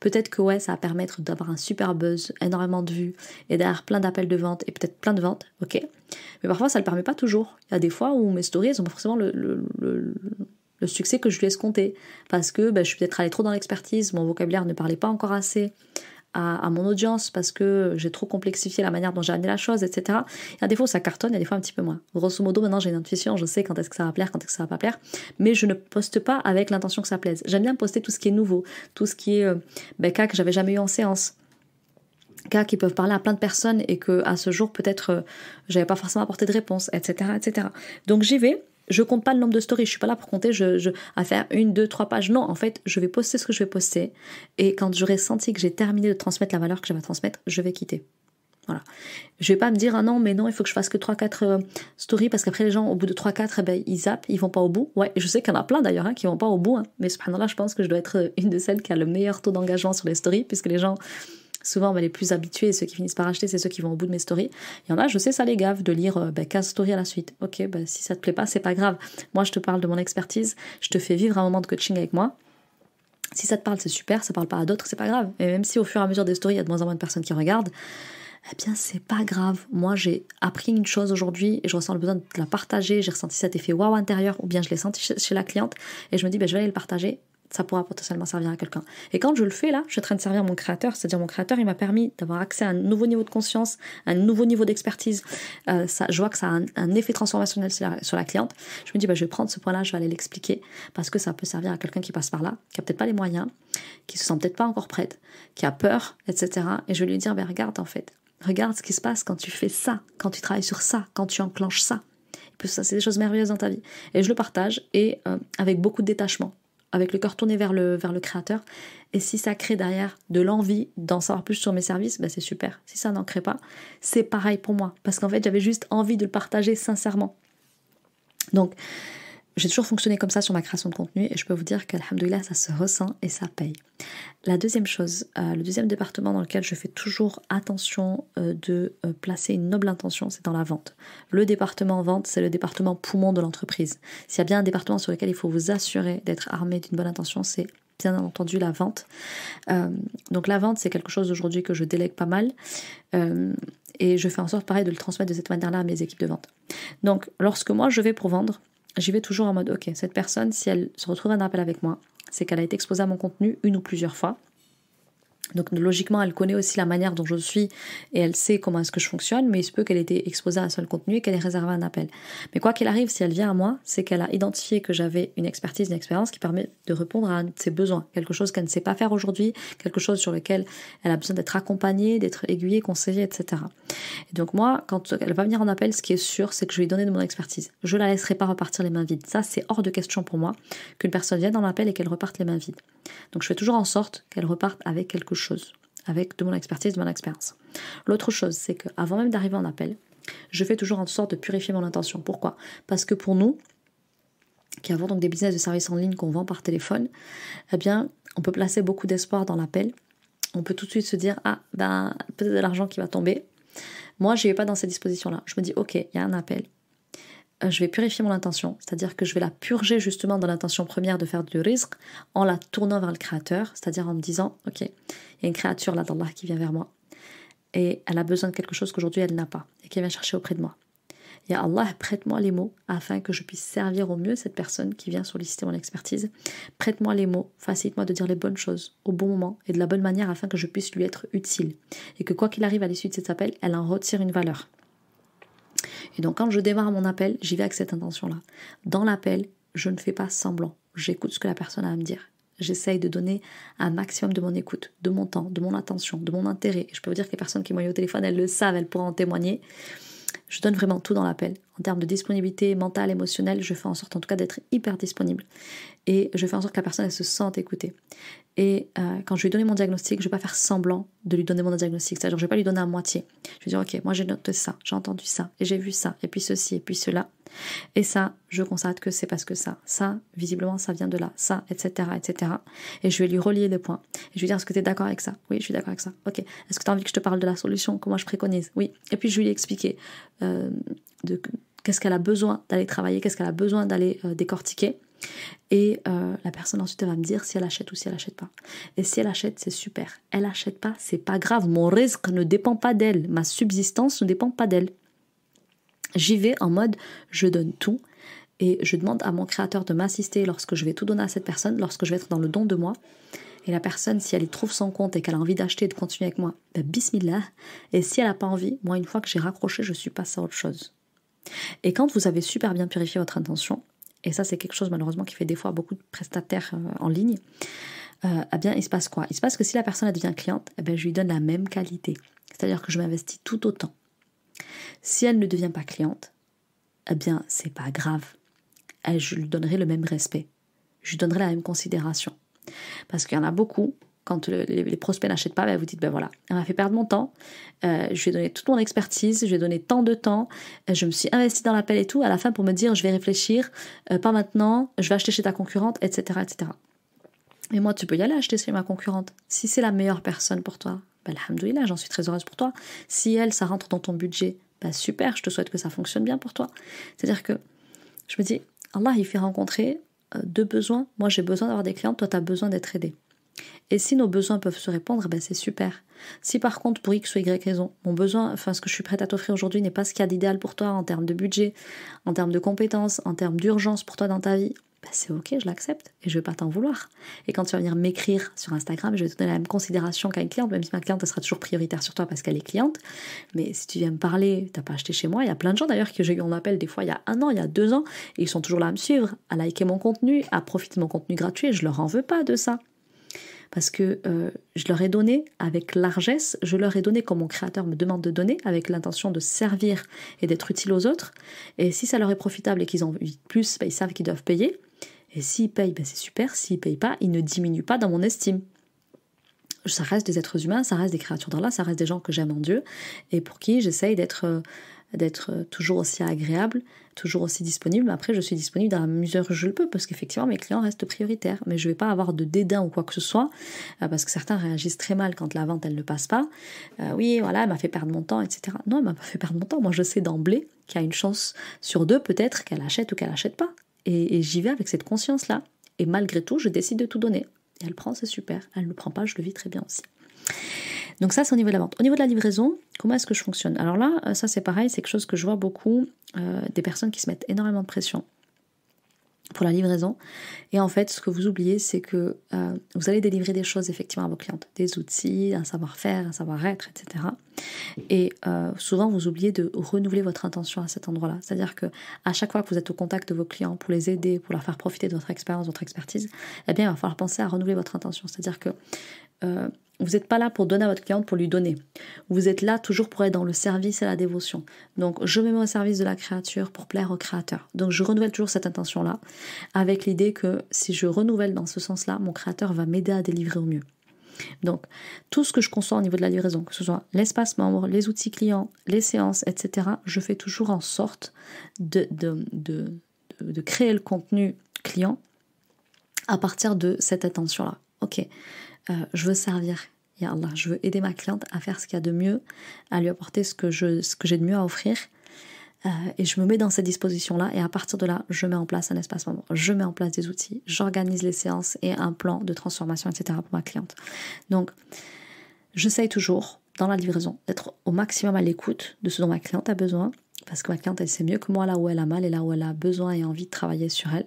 Peut-être que ouais, ça va permettre d'avoir un super buzz, énormément de vues, et derrière plein d'appels de vente, et peut-être plein de ventes, ok. Mais parfois, ça ne le permet pas toujours. Il y a des fois où mes stories, elles forcément le le succès que je lui laisse compter. Parce que bah, je suis peut-être allée trop dans l'expertise, mon vocabulaire ne parlait pas encore assez à, mon audience parce que j'ai trop complexifié la manière dont j'ai amené la chose, etc. y a des fois, ça cartonne, y a des fois, un petit peu moins. Grosso modo, maintenant, j'ai une intuition, je sais quand est-ce que ça va plaire, quand est-ce que ça va pas plaire, mais je ne poste pas avec l'intention que ça plaise. J'aime bien poster tout ce qui est nouveau, tout ce qui est euh, bah, cas que j'avais jamais eu en séance cas qui peuvent parler à plein de personnes et que à ce jour peut-être euh, j'avais pas forcément apporté de réponse, etc., etc. Donc j'y vais je compte pas le nombre de stories, je suis pas là pour compter je, je, à faire une, deux, trois pages. Non, en fait, je vais poster ce que je vais poster. Et quand j'aurai senti que j'ai terminé de transmettre la valeur que je vais transmettre, je vais quitter. Voilà. Je vais pas me dire, ah non, mais non, il faut que je fasse que 3-4 euh, stories parce qu'après les gens, au bout de 3-4, eh ben, ils zappent, ils vont pas au bout. Ouais, je sais qu'il y en a plein d'ailleurs hein, qui vont pas au bout, hein, mais là, je pense que je dois être euh, une de celles qui a le meilleur taux d'engagement sur les stories puisque les gens Souvent, bah, les plus habitués, ceux qui finissent par acheter, c'est ceux qui vont au bout de mes stories. Il y en a, je sais, ça les gave de lire 15 euh, bah, stories à la suite. Ok, bah, si ça te plaît pas, c'est pas grave. Moi, je te parle de mon expertise, je te fais vivre un moment de coaching avec moi. Si ça te parle, c'est super, ça parle pas à d'autres, c'est pas grave. Et même si au fur et à mesure des stories, il y a de moins en moins de personnes qui regardent, eh bien c'est pas grave. Moi j'ai appris une chose aujourd'hui et je ressens le besoin de la partager. J'ai ressenti cet effet waouh intérieur ou bien je l'ai senti chez la cliente et je me dis ben, je vais aller le partager ça pourra potentiellement servir à quelqu'un. Et quand je le fais là, je suis en train de servir mon créateur, c'est-à-dire mon créateur, il m'a permis d'avoir accès à un nouveau niveau de conscience, un nouveau niveau d'expertise. Euh, ça, je vois que ça a un, effet transformationnel sur la, cliente. Je me dis, bah, je vais prendre ce point-là, je vais aller l'expliquer parce que ça peut servir à quelqu'un qui passe par là, qui a peut-être pas les moyens, qui se sent peut-être pas encore prête, qui a peur, etc. Et je vais lui dire, bah, regarde en fait, regarde ce qui se passe quand tu fais ça, quand tu travailles sur ça, quand tu enclenches ça. ça, c'est des choses merveilleuses dans ta vie. Et je le partage et euh, avec beaucoup de détachement avec le cœur tourné vers le, vers le créateur. Et si ça crée derrière de l'envie d'en savoir plus sur mes services, bah, c'est super. Si ça n'en crée pas, c'est pareil pour moi. Parce qu'en fait, j'avais juste envie de le partager sincèrement. Donc, j'ai toujours fonctionné comme ça sur ma création de contenu et je peux vous dire qu'alhamdoulilah ça se ressent et ça paye. La deuxième chose, euh, le deuxième département dans lequel je fais toujours attention euh, de euh, placer une noble intention, c'est dans la vente. Le département vente, c'est le département poumon de l'entreprise. S'il y a bien un département sur lequel il faut vous assurer d'être armé d'une bonne intention, c'est bien entendu la vente. donc la vente, c'est quelque chose aujourd'hui que je délègue pas mal et je fais en sorte pareil de le transmettre de cette manière-là à mes équipes de vente. Donc lorsque moi je vais pour vendre, j'y vais toujours en mode ok, cette personne, si elle se retrouve un appel avec moi, c'est qu'elle a été exposée à mon contenu une ou plusieurs fois. Donc logiquement, elle connaît aussi la manière dont je suis et elle sait comment est-ce que je fonctionne, mais il se peut qu'elle ait été exposée à un seul contenu et qu'elle ait réservé un appel. Mais quoi qu'il arrive, si elle vient à moi, c'est qu'elle a identifié que j'avais une expertise, une expérience qui permet de répondre à ses besoins, quelque chose qu'elle ne sait pas faire aujourd'hui, quelque chose sur lequel elle a besoin d'être accompagnée, d'être aiguillée, conseillée, etc. Et donc moi, quand elle va venir en appel, ce qui est sûr, c'est que je vais lui donner de mon expertise. Je la laisserai pas repartir les mains vides. Ça, c'est hors de question pour moi qu'une personne vienne en appel et qu'elle reparte les mains vides. Donc je fais toujours en sorte qu'elle reparte avec quelque chose chose avec de mon expertise, de mon expérience. L'autre chose, c'est que avant même d'arriver en appel, je fais toujours en sorte de purifier mon intention. Pourquoi Parce que pour nous, qui avons donc des business de services en ligne qu'on vend par téléphone, eh bien, on peut placer beaucoup d'espoir dans l'appel. On peut tout de suite se dire ah ben peut-être de l'argent qui va tomber. Moi, je n'y vais pas dans cette disposition là Je me dis ok, il y a un appel, euh, je vais purifier mon intention, c'est-à-dire que je vais la purger justement dans l'intention première de faire du risque en la tournant vers le créateur, c'est-à-dire en me disant Ok, il y a une créature là d'Allah qui vient vers moi et elle a besoin de quelque chose qu'aujourd'hui elle n'a pas et qui vient chercher auprès de moi. et Allah, prête-moi les mots afin que je puisse servir au mieux cette personne qui vient solliciter mon expertise. Prête-moi les mots, facilite-moi de dire les bonnes choses au bon moment et de la bonne manière afin que je puisse lui être utile et que quoi qu'il arrive à l'issue de cet appel, elle en retire une valeur. Et donc quand je démarre mon appel, j'y vais avec cette intention-là. Dans l'appel, je ne fais pas semblant. J'écoute ce que la personne a à me dire. J'essaye de donner un maximum de mon écoute, de mon temps, de mon attention, de mon intérêt. Et je peux vous dire que les personnes qui m'ont eu au téléphone, elles le savent, elles pourront en témoigner je donne vraiment tout dans l'appel. En termes de disponibilité mentale, émotionnelle, je fais en sorte en tout cas d'être hyper disponible. Et je fais en sorte que la personne se sente écoutée. Et euh, quand je lui donne mon diagnostic, je ne vais pas faire semblant de lui donner mon diagnostic. C'est-à-dire, je ne vais pas lui donner à moitié. Je vais dire, ok, moi j'ai noté ça, j'ai entendu ça, et j'ai vu ça, et puis ceci, et puis cela. Et ça, je constate que c'est parce que ça, ça, visiblement, ça vient de là, ça, etc., etc. Et je vais lui relier les points. Et je vais dire, est-ce que tu es d'accord avec ça Oui, je suis d'accord avec ça. Ok. Est-ce que tu as envie que je te parle de la solution que moi je préconise Oui. Et puis je vais lui expliquer euh, de qu'est-ce qu'elle a besoin d'aller travailler, qu'est-ce qu'elle a besoin d'aller euh, décortiquer. Et euh, la personne ensuite elle va me dire si elle achète ou si elle achète pas. Et si elle achète, c'est super. Elle achète pas, c'est pas grave. Mon risque ne dépend pas d'elle. Ma subsistance ne dépend pas d'elle. J'y vais en mode je donne tout et je demande à mon créateur de m'assister lorsque je vais tout donner à cette personne, lorsque je vais être dans le don de moi. Et la personne, si elle y trouve son compte et qu'elle a envie d'acheter et de continuer avec moi, ben bismillah. Et si elle n'a pas envie, moi, une fois que j'ai raccroché, je suis passée à autre chose. Et quand vous avez super bien purifié votre intention, et ça, c'est quelque chose malheureusement qui fait des fois beaucoup de prestataires euh, en ligne, euh, eh bien, il se passe quoi Il se passe que si la personne devient cliente, eh ben, je lui donne la même qualité. C'est-à-dire que je m'investis tout autant. Si elle ne devient pas cliente, eh bien, c'est pas grave. je lui donnerai le même respect. Je lui donnerai la même considération. Parce qu'il y en a beaucoup, quand les, prospects n'achètent pas, bah, vous dites, ben voilà, elle m'a fait perdre mon temps, euh, je lui ai donné toute mon expertise, je lui ai donné tant de temps, euh, je me suis investie dans l'appel et tout, à la fin pour me dire, je vais réfléchir, euh, pas maintenant, je vais acheter chez ta concurrente, etc. etc. Et moi, tu peux y aller acheter chez ma concurrente, si c'est la meilleure personne pour toi, bah, j'en suis très heureuse pour toi. Si elle, ça rentre dans ton budget, bah, super, je te souhaite que ça fonctionne bien pour toi. C'est-à-dire que je me dis, Allah, il fait rencontrer euh, deux besoins. Moi, j'ai besoin d'avoir des clients, toi, tu as besoin d'être aidé. Et si nos besoins peuvent se répondre, ben c'est super. Si par contre, pour X ou Y raison, mon besoin, enfin ce que je suis prête à t'offrir aujourd'hui n'est pas ce qu'il y a d'idéal pour toi en termes de budget, en termes de compétences, en termes d'urgence pour toi dans ta vie, bah, c'est ok, je l'accepte et je ne vais pas t'en vouloir. Et quand tu vas venir m'écrire sur Instagram, je vais te donner la même considération qu'à une cliente, même si ma cliente sera toujours prioritaire sur toi parce qu'elle est cliente. Mais si tu viens me parler, tu t'as pas acheté chez moi. Il y a plein de gens d'ailleurs que j'ai eu en appel des fois il y a un an, il y a deux ans, et ils sont toujours là à me suivre, à liker mon contenu, à profiter de mon contenu gratuit. Je ne leur en veux pas de ça parce que euh, je leur ai donné avec largesse, je leur ai donné comme mon créateur me demande de donner, avec l'intention de servir et d'être utile aux autres. Et si ça leur est profitable et qu'ils en veulent plus, bah, ils savent qu'ils doivent payer. Et s'ils payent, ben, c'est super. S'ils payent pas, il ne diminue pas dans mon estime. Ça reste des êtres humains, ça reste des créatures d'Allah, ça reste des gens que j'aime en Dieu et pour qui j'essaye d'être euh, d'être euh, toujours aussi agréable, toujours aussi disponible. Après, je suis disponible dans la mesure où je le peux, parce qu'effectivement, mes clients restent prioritaires. Mais je ne vais pas avoir de dédain ou quoi que ce soit, euh, parce que certains réagissent très mal quand la vente, elle ne passe pas. oui, voilà, elle m'a fait perdre mon temps, etc. Non, elle m'a pas fait perdre mon temps. Moi, je sais d'emblée qu'il y a une chance sur deux, peut-être, qu'elle achète ou qu'elle n'achète pas et, j'y vais avec cette conscience-là. Et malgré tout, je décide de tout donner. Et elle prend, c'est super. Elle ne prend pas, je le vis très bien aussi. Donc ça, c'est au niveau de la vente. Au niveau de la livraison, comment est-ce que je fonctionne Alors là, euh, ça c'est pareil, c'est quelque chose que je vois beaucoup euh, des personnes qui se mettent énormément de pression pour la livraison. Et en fait, ce que vous oubliez, c'est que euh, vous allez délivrer des choses effectivement à vos clientes, des outils, un savoir-faire, un savoir-être, etc. Et euh, souvent, vous oubliez de renouveler votre intention à cet endroit-là. C'est-à-dire que à chaque fois que vous êtes au contact de vos clients pour les aider, pour leur faire profiter de votre expérience, de votre expertise, eh bien, il va falloir penser à renouveler votre intention. C'est-à-dire que euh, vous n'êtes pas là pour donner à votre cliente pour lui donner. Vous êtes là toujours pour être dans le service et la dévotion. Donc je me mets au service de la créature pour plaire au créateur. Donc je renouvelle toujours cette intention-là, avec l'idée que si je renouvelle dans ce sens-là, mon créateur va m'aider à délivrer au mieux. Donc, tout ce que je conçois au niveau de la livraison, que ce soit l'espace membre, les outils clients, les séances, etc., je fais toujours en sorte de, de, créer le contenu client à partir de cette intention là Ok, euh, je veux servir, a Allah, je veux aider ma cliente à faire ce qu'il y a de mieux, à lui apporter ce que j'ai de mieux à offrir. Euh, et je me mets dans cette disposition-là, et à partir de là, je mets en place un espace moment, je mets en place des outils, j'organise les séances et un plan de transformation, etc. pour ma cliente. Donc, j'essaye toujours, dans la livraison, d'être au maximum à l'écoute de ce dont ma cliente a besoin, parce que ma cliente, elle sait mieux que moi là où elle a mal et là où elle a besoin et envie de travailler sur elle,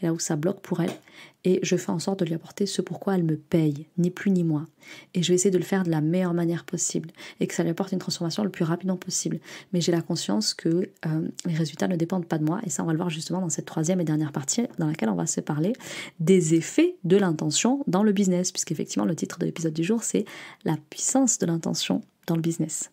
et là où ça bloque pour elle et je fais en sorte de lui apporter ce pourquoi elle me paye, ni plus ni moins. Et je vais essayer de le faire de la meilleure manière possible et que ça lui apporte une transformation le plus rapidement possible. Mais j'ai la conscience que euh, les résultats ne dépendent pas de moi et ça on va le voir justement dans cette troisième et dernière partie dans laquelle on va se parler des effets de l'intention dans le business puisqu'effectivement le titre de l'épisode du jour c'est la puissance de l'intention dans le business.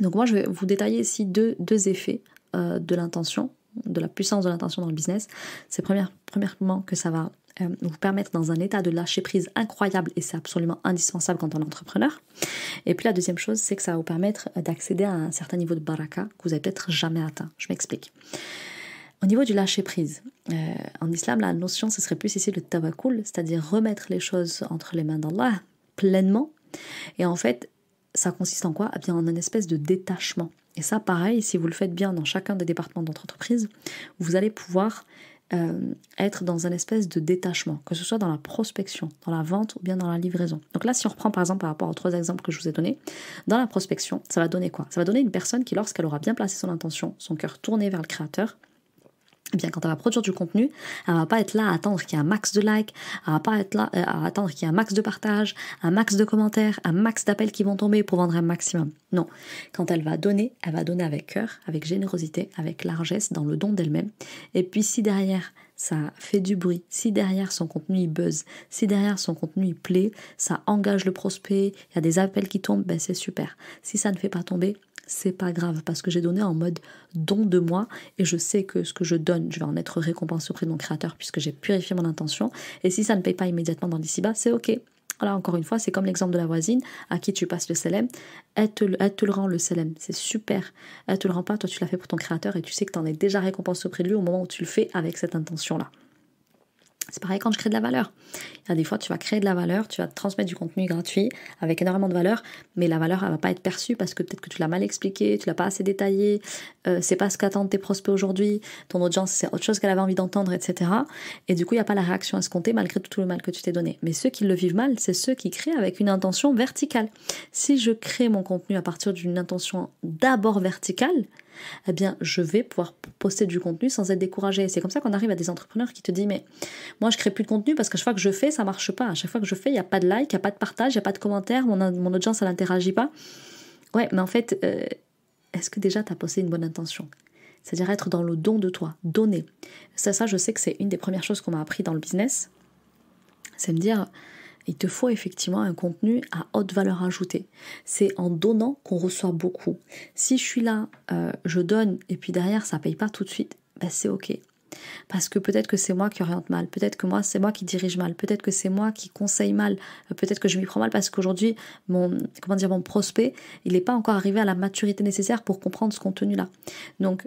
Donc moi je vais vous détailler ici deux, effets euh, de l'intention de la puissance de l'intention dans le business, c'est premièrement que ça va euh, vous permettre dans un état de lâcher prise incroyable et c'est absolument indispensable quand on est entrepreneur. Et puis la deuxième chose, c'est que ça va vous permettre euh, d'accéder à un certain niveau de baraka que vous n'avez peut-être jamais atteint. Je m'explique. Au niveau du lâcher prise, euh, en islam, la notion, ce serait plus ici le tabakoul, c'est-à-dire remettre les choses entre les mains d'Allah pleinement. Et en fait, ça consiste en quoi eh bien, En une espèce de détachement. Et ça, pareil, si vous le faites bien dans chacun des départements d'entreprise, vous allez pouvoir euh, être dans un espèce de détachement, que ce soit dans la prospection, dans la vente ou bien dans la livraison. Donc là, si on reprend par exemple par rapport aux trois exemples que je vous ai donnés, dans la prospection, ça va donner quoi Ça va donner une personne qui, lorsqu'elle aura bien placé son intention, son cœur tourné vers le Créateur, eh bien, quand elle va produire du contenu, elle va pas être là à attendre qu'il y ait un max de likes, elle va pas être là euh, à attendre qu'il y ait un max de partages, un max de commentaires, un max d'appels qui vont tomber pour vendre un maximum. Non. Quand elle va donner, elle va donner avec cœur, avec générosité, avec largesse, dans le don d'elle-même. Et puis, si derrière, ça fait du bruit, si derrière son contenu il buzz, si derrière son contenu il plaît, ça engage le prospect, il y a des appels qui tombent, ben c'est super. Si ça ne fait pas tomber, c'est pas grave parce que j'ai donné en mode don de moi et je sais que ce que je donne, je vais en être récompensé auprès de mon créateur puisque j'ai purifié mon intention. Et si ça ne paye pas immédiatement dans d'ici bas, c'est ok. Voilà, encore une fois, c'est comme l'exemple de la voisine à qui tu passes le célèbre. Elle te, le rend le célèbre, c'est super. Elle te le rend pas, toi tu l'as fait pour ton créateur et tu sais que tu en es déjà récompensé auprès de lui au moment où tu le fais avec cette intention-là. C'est pareil quand je crée de la valeur. des fois, tu vas créer de la valeur, tu vas transmettre du contenu gratuit avec énormément de valeur, mais la valeur, elle va pas être perçue parce que peut-être que tu l'as mal expliqué, tu l'as pas assez détaillé, euh, c'est pas ce qu'attendent tes prospects aujourd'hui, ton audience, c'est autre chose qu'elle avait envie d'entendre, etc. Et du coup, il n'y a pas la réaction à se compter malgré tout le mal que tu t'es donné. Mais ceux qui le vivent mal, c'est ceux qui créent avec une intention verticale. Si je crée mon contenu à partir d'une intention d'abord verticale, eh bien, je vais pouvoir poster du contenu sans être découragé. C'est comme ça qu'on arrive à des entrepreneurs qui te disent Mais moi, je crée plus de contenu parce qu'à chaque fois que je fais, ça marche pas. À chaque fois que je fais, il n'y a pas de like, il n'y a pas de partage, il n'y a pas de commentaires. mon, audience, elle n'interagit pas. Ouais, mais en fait, euh, est-ce que déjà tu as posté une bonne intention C'est-à-dire être dans le don de toi, donner. Ça, ça je sais que c'est une des premières choses qu'on m'a appris dans le business. C'est me dire il te faut effectivement un contenu à haute valeur ajoutée. C'est en donnant qu'on reçoit beaucoup. Si je suis là, euh, je donne et puis derrière ça paye pas tout de suite, ben, c'est ok. Parce que peut-être que c'est moi qui oriente mal, peut-être que moi c'est moi qui dirige mal, peut-être que c'est moi qui conseille mal, euh, peut-être que je m'y prends mal parce qu'aujourd'hui mon comment mon prospect il n'est pas encore arrivé à la maturité nécessaire pour comprendre ce contenu là. Donc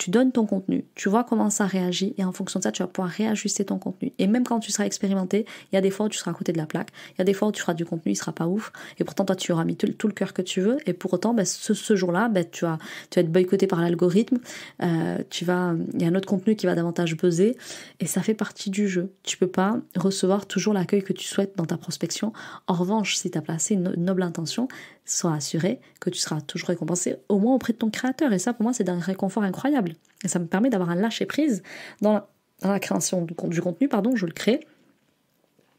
tu donnes ton contenu, tu vois comment ça réagit et en fonction de ça, tu vas pouvoir réajuster ton contenu. Et même quand tu seras expérimenté, il y a des fois où tu seras à côté de la plaque, il y a des fois où tu feras du contenu, il sera pas ouf, et pourtant toi tu auras mis tout, le cœur que tu veux, et pour autant, bah, ce, jour-là, bah, tu, vas, être boycotté par l'algorithme, euh, tu vas, il y a un autre contenu qui va davantage buzzer, et ça fait partie du jeu. Tu peux pas recevoir toujours l'accueil que tu souhaites dans ta prospection. En revanche, si tu as placé une noble intention, sois assuré que tu seras toujours récompensé au moins auprès de ton créateur. Et ça, pour moi, c'est d'un réconfort incroyable. Et ça me permet d'avoir un lâcher-prise dans la, création du, contenu, pardon, je le crée.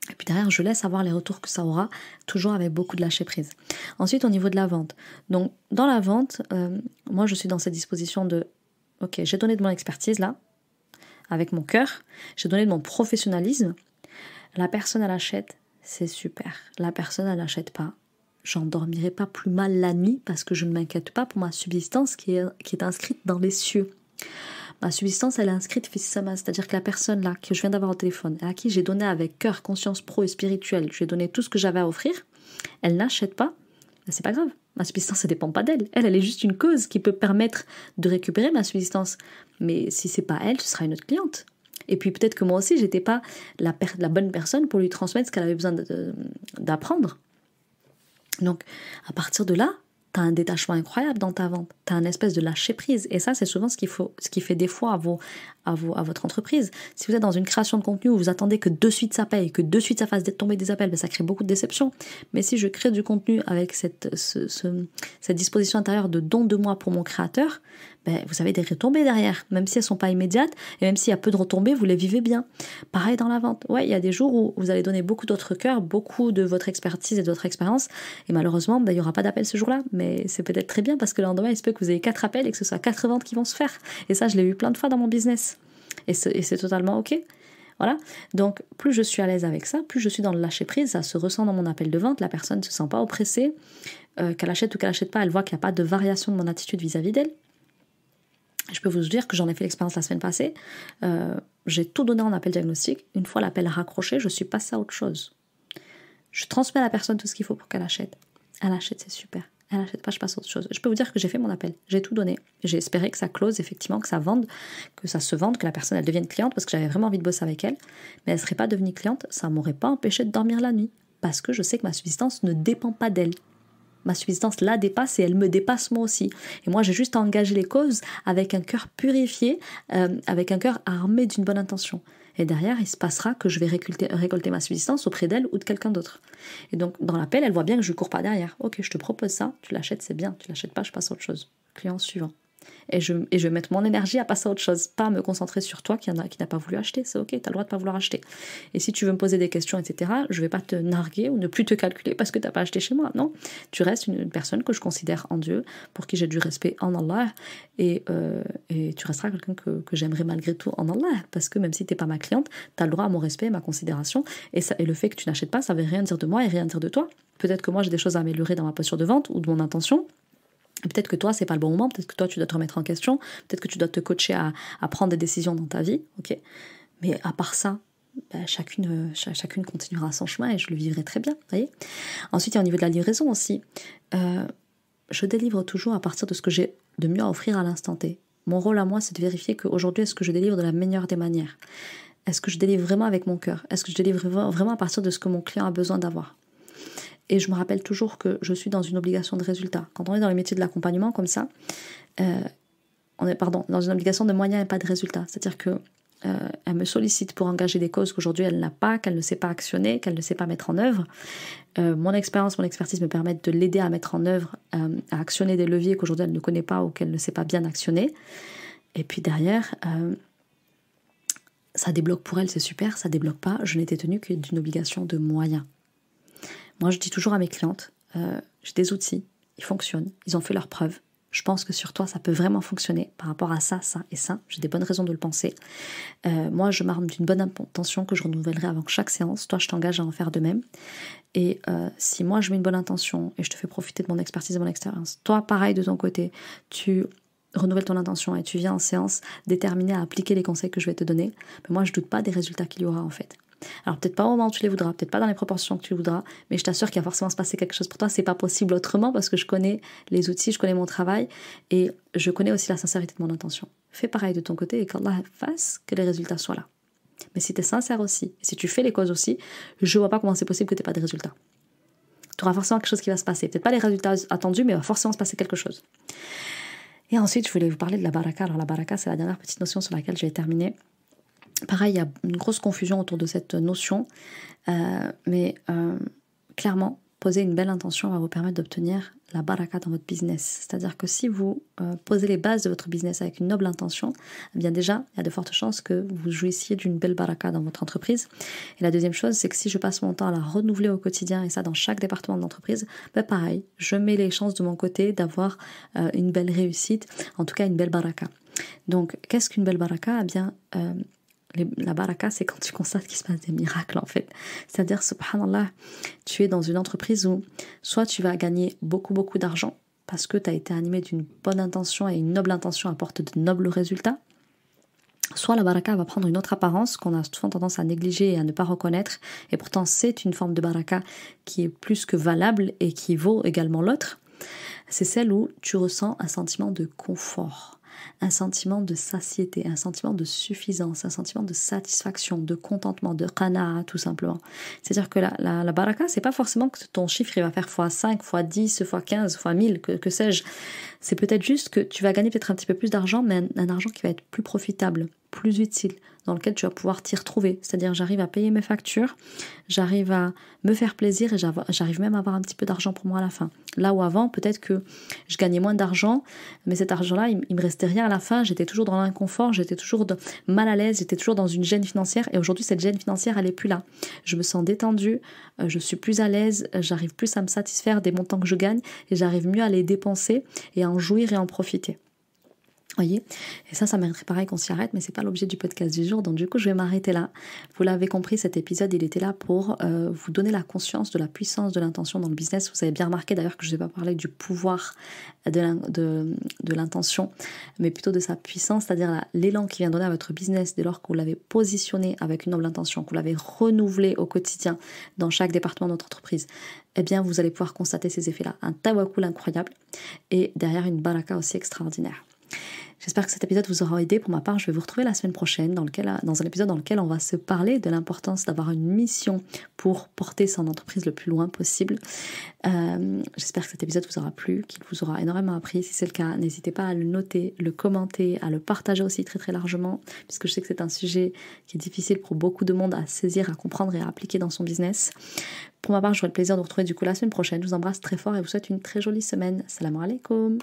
Et puis derrière, je laisse avoir les retours que ça aura, toujours avec beaucoup de lâcher prise. Ensuite, au niveau de la vente. Donc, dans la vente, euh, moi, je suis dans cette disposition de, ok, j'ai donné de mon expertise là, avec mon cœur, j'ai donné de mon professionnalisme. La personne, elle achète, c'est super. La personne, elle n'achète pas, dormirai pas plus mal la nuit parce que je ne m'inquiète pas pour ma subsistance qui est, inscrite dans les cieux. Ma subsistance, elle est inscrite fissama, c'est-à-dire que la personne là que je viens d'avoir au téléphone, à qui j'ai donné avec cœur, conscience pro et spirituel, je lui ai donné tout ce que j'avais à offrir, elle n'achète pas, ben, c'est pas grave. Ma subsistance, ça dépend pas d'elle. Elle, elle est juste une cause qui peut permettre de récupérer ma subsistance. Mais si c'est pas elle, ce sera une autre cliente. Et puis peut-être que moi aussi, j'étais pas la, bonne personne pour lui transmettre ce qu'elle avait besoin d'apprendre. Donc à partir de là, tu as un détachement incroyable dans ta vente. Tu as un espèce de lâcher prise. Et ça, c'est souvent ce, faut, ce qui fait défaut à, vos, à, à votre entreprise. Si vous êtes dans une création de contenu où vous attendez que de suite ça paye, que de suite ça fasse tomber des appels, ben, ça crée beaucoup de déception. Mais si je crée du contenu avec cette, cette disposition intérieure de don de moi pour mon créateur, ben vous avez des retombées derrière. Même si elles sont pas immédiates et même s'il y a peu de retombées, vous les vivez bien. Pareil dans la vente. Ouais, il y a des jours où vous allez donner beaucoup d'autres cœur, beaucoup de votre expertise et de votre expérience. Et malheureusement, ben, il n'y aura pas d'appel ce jour-là c'est peut-être très bien parce que le lendemain, il se peut que vous ayez quatre appels et que ce soit quatre ventes qui vont se faire. Et ça, je l'ai vu plein de fois dans mon business. Et c'est totalement OK. Voilà. Donc, plus je suis à l'aise avec ça, plus je suis dans le lâcher prise, ça se ressent dans mon appel de vente, la personne ne se sent pas oppressée, euh, qu'elle achète ou qu'elle achète pas, elle voit qu'il n'y a pas de variation de mon attitude vis-à-vis d'elle. Je peux vous dire que j'en ai fait l'expérience la semaine passée. Euh, j'ai tout donné en appel diagnostic. Une fois l'appel raccroché, je suis passée à autre chose. Je transmets à la personne tout ce qu'il faut pour qu'elle achète. Elle achète, c'est super elle pas, je passe autre Je peux vous dire que j'ai fait mon appel, j'ai tout donné. J'ai espéré que ça close, effectivement, que ça vende, que ça se vende, que la personne elle devienne cliente, parce que j'avais vraiment envie de bosser avec elle. Mais elle ne serait pas devenue cliente, ça ne m'aurait pas empêché de dormir la nuit, parce que je sais que ma subsistance ne dépend pas d'elle. Ma subsistance la dépasse et elle me dépasse moi aussi. Et moi, j'ai juste à engager les causes avec un cœur purifié, euh, avec un cœur armé d'une bonne intention. Et derrière, il se passera que je vais récolter, ma subsistance auprès d'elle ou de quelqu'un d'autre. Et donc, dans l'appel, elle voit bien que je ne cours pas derrière. Ok, je te propose ça, tu l'achètes, c'est bien. Tu l'achètes pas, je passe à autre chose. Client suivant. Et je, et vais mettre mon énergie à passer à autre chose, pas me concentrer sur toi qui, n'a pas voulu acheter. C'est ok, tu as le droit de pas vouloir acheter. Et si tu veux me poser des questions, etc., je vais pas te narguer ou ne plus te calculer parce que tu n'as pas acheté chez moi. Non, tu restes une, personne que je considère en Dieu, pour qui j'ai du respect en Allah, et, euh, et tu resteras quelqu'un que, j'aimerais malgré tout en Allah, parce que même si tu n'es pas ma cliente, tu as le droit à mon respect, et ma considération, et, ça, et le fait que tu n'achètes pas, ça ne veut rien dire de moi et rien dire de toi. Peut-être que moi j'ai des choses à améliorer dans ma posture de vente ou de mon intention, Peut-être que toi, c'est pas le bon moment, peut-être que toi, tu dois te remettre en question, peut-être que tu dois te coacher à, prendre des décisions dans ta vie, ok Mais à part ça, bah, chacune, chacune continuera son chemin et je le vivrai très bien, voyez Ensuite, il y a au niveau de la livraison aussi. Euh, je délivre toujours à partir de ce que j'ai de mieux à offrir à l'instant T. Mon rôle à moi, c'est de vérifier qu'aujourd'hui, est-ce que je délivre de la meilleure des manières Est-ce que je délivre vraiment avec mon cœur Est-ce que je délivre vraiment à partir de ce que mon client a besoin d'avoir et je me rappelle toujours que je suis dans une obligation de résultat. Quand on est dans les métiers de l'accompagnement comme ça, euh, on est pardon, dans une obligation de moyens et pas de résultats, C'est-à-dire que euh, elle me sollicite pour engager des causes qu'aujourd'hui elle n'a pas, qu'elle ne sait pas actionner, qu'elle ne sait pas mettre en œuvre. Euh, mon expérience, mon expertise me permettent de l'aider à mettre en œuvre, à actionner des leviers qu'aujourd'hui elle ne connaît pas ou qu'elle ne sait pas bien actionner. Et puis derrière, ça débloque pour elle, c'est super, ça débloque pas. Je n'étais tenue que d'une obligation de moyens. Moi, je dis toujours à mes clientes, euh, j'ai des outils, ils fonctionnent, ils ont fait leur preuve. Je pense que sur toi, ça peut vraiment fonctionner par rapport à ça, ça et ça. J'ai des bonnes raisons de le penser. Euh, moi, je m'arme d'une bonne intention que je renouvellerai avant chaque séance. Toi, je t'engage à en faire de même. Et euh, si moi, je mets une bonne intention et je te fais profiter de mon expertise et de mon expérience, toi, pareil de ton côté, tu renouvelles ton intention et tu viens en séance déterminé à appliquer les conseils que je vais te donner, mais ben moi je doute pas des résultats qu'il y aura en fait. Alors peut-être pas au moment où tu les voudras, peut-être pas dans les proportions que tu voudras, mais je t'assure qu'il va forcément se passer quelque chose pour toi. C'est pas possible autrement parce que je connais les outils, je connais mon travail et je connais aussi la sincérité de mon intention. Fais pareil de ton côté et qu'Allah fasse que les résultats soient là. Mais si tu es sincère aussi, si tu fais les causes aussi, je vois pas comment c'est possible que tu pas de résultats. Tu auras forcément quelque chose qui va se passer. Peut-être pas les résultats attendus, mais il va forcément se passer quelque chose. Et ensuite, je voulais vous parler de la baraka. Alors la baraka, c'est la dernière petite notion sur laquelle j'ai terminé Pareil, il y a une grosse confusion autour de cette notion, euh, mais euh, clairement, poser une belle intention va vous permettre d'obtenir la baraka dans votre business. C'est-à-dire que si vous euh, posez les bases de votre business avec une noble intention, eh bien déjà, il y a de fortes chances que vous jouissiez d'une belle baraka dans votre entreprise. Et la deuxième chose, c'est que si je passe mon temps à la renouveler au quotidien, et ça dans chaque département de d'entreprise, ben pareil, je mets les chances de mon côté d'avoir une belle réussite, en tout cas une belle baraka. Donc, qu'est-ce qu'une belle baraka eh bien, la baraka, c'est quand tu constates qu'il se passe des miracles en fait. C'est-à-dire, subhanallah, tu es dans une entreprise où soit tu vas gagner beaucoup, beaucoup d'argent parce que tu as été animé d'une bonne intention et une noble intention apporte de nobles résultats, soit la baraka va prendre une autre apparence qu'on a souvent tendance à négliger et à ne pas reconnaître, et pourtant c'est une forme de baraka qui est plus que valable et qui vaut également l'autre. C'est celle où tu ressens un sentiment de confort un sentiment de satiété, un sentiment de suffisance, un sentiment de satisfaction, de contentement, de qana'a tout simplement. C'est-à-dire que la, la, la baraka, c'est pas forcément que ton chiffre va faire x5, x10, x15, x1000, que, sais-je. C'est peut-être juste que tu vas gagner peut-être un petit peu plus d'argent, mais un argent qui va être plus profitable plus utile, dans lequel tu vas pouvoir t'y retrouver. C'est-à-dire j'arrive à payer mes factures, j'arrive à me faire plaisir et j'arrive même à avoir un petit peu d'argent pour moi à la fin. Là où avant, peut-être que je gagnais moins d'argent, mais cet argent-là, il, me restait rien à la fin. J'étais toujours dans l'inconfort, j'étais toujours mal à l'aise, j'étais toujours dans une gêne financière. Et aujourd'hui, cette gêne financière, elle est plus là. Je me sens détendue, euh, je suis plus à l'aise, euh, j'arrive plus à me satisfaire des montants que je gagne et j'arrive mieux à les dépenser et à en jouir et en profiter voyez Et ça, ça mériterait pareil qu'on s'y arrête, mais c'est pas l'objet du podcast du jour. Donc du coup, je vais m'arrêter là. Vous l'avez compris, cet épisode, il était là pour euh, vous donner la conscience de la puissance de l'intention dans le business. Vous avez bien remarqué d'ailleurs que je ne vais pas parler du pouvoir de l'intention, mais plutôt de sa puissance, c'est-à-dire l'élan qui vient donner à votre business dès lors que vous l'avez positionné avec une noble intention, que vous l'avez renouvelé au quotidien dans chaque département de notre entreprise. Eh bien, vous allez pouvoir constater ces effets-là. Un tawakul incroyable et derrière une baraka aussi extraordinaire. J'espère que cet épisode vous aura aidé. Pour ma part, je vais vous retrouver la semaine prochaine dans, lequel, dans un épisode dans lequel on va se parler de l'importance d'avoir une mission pour porter son entreprise le plus loin possible. Euh, j'espère que cet épisode vous aura plu, qu'il vous aura énormément appris. Si c'est le cas, n'hésitez pas à le noter, le commenter, à le partager aussi très très largement, puisque je sais que c'est un sujet qui est difficile pour beaucoup de monde à saisir, à comprendre et à appliquer dans son business. Pour ma part, j'aurai le plaisir de vous retrouver du coup la semaine prochaine. Je vous embrasse très fort et vous souhaite une très jolie semaine. Salam alaikum.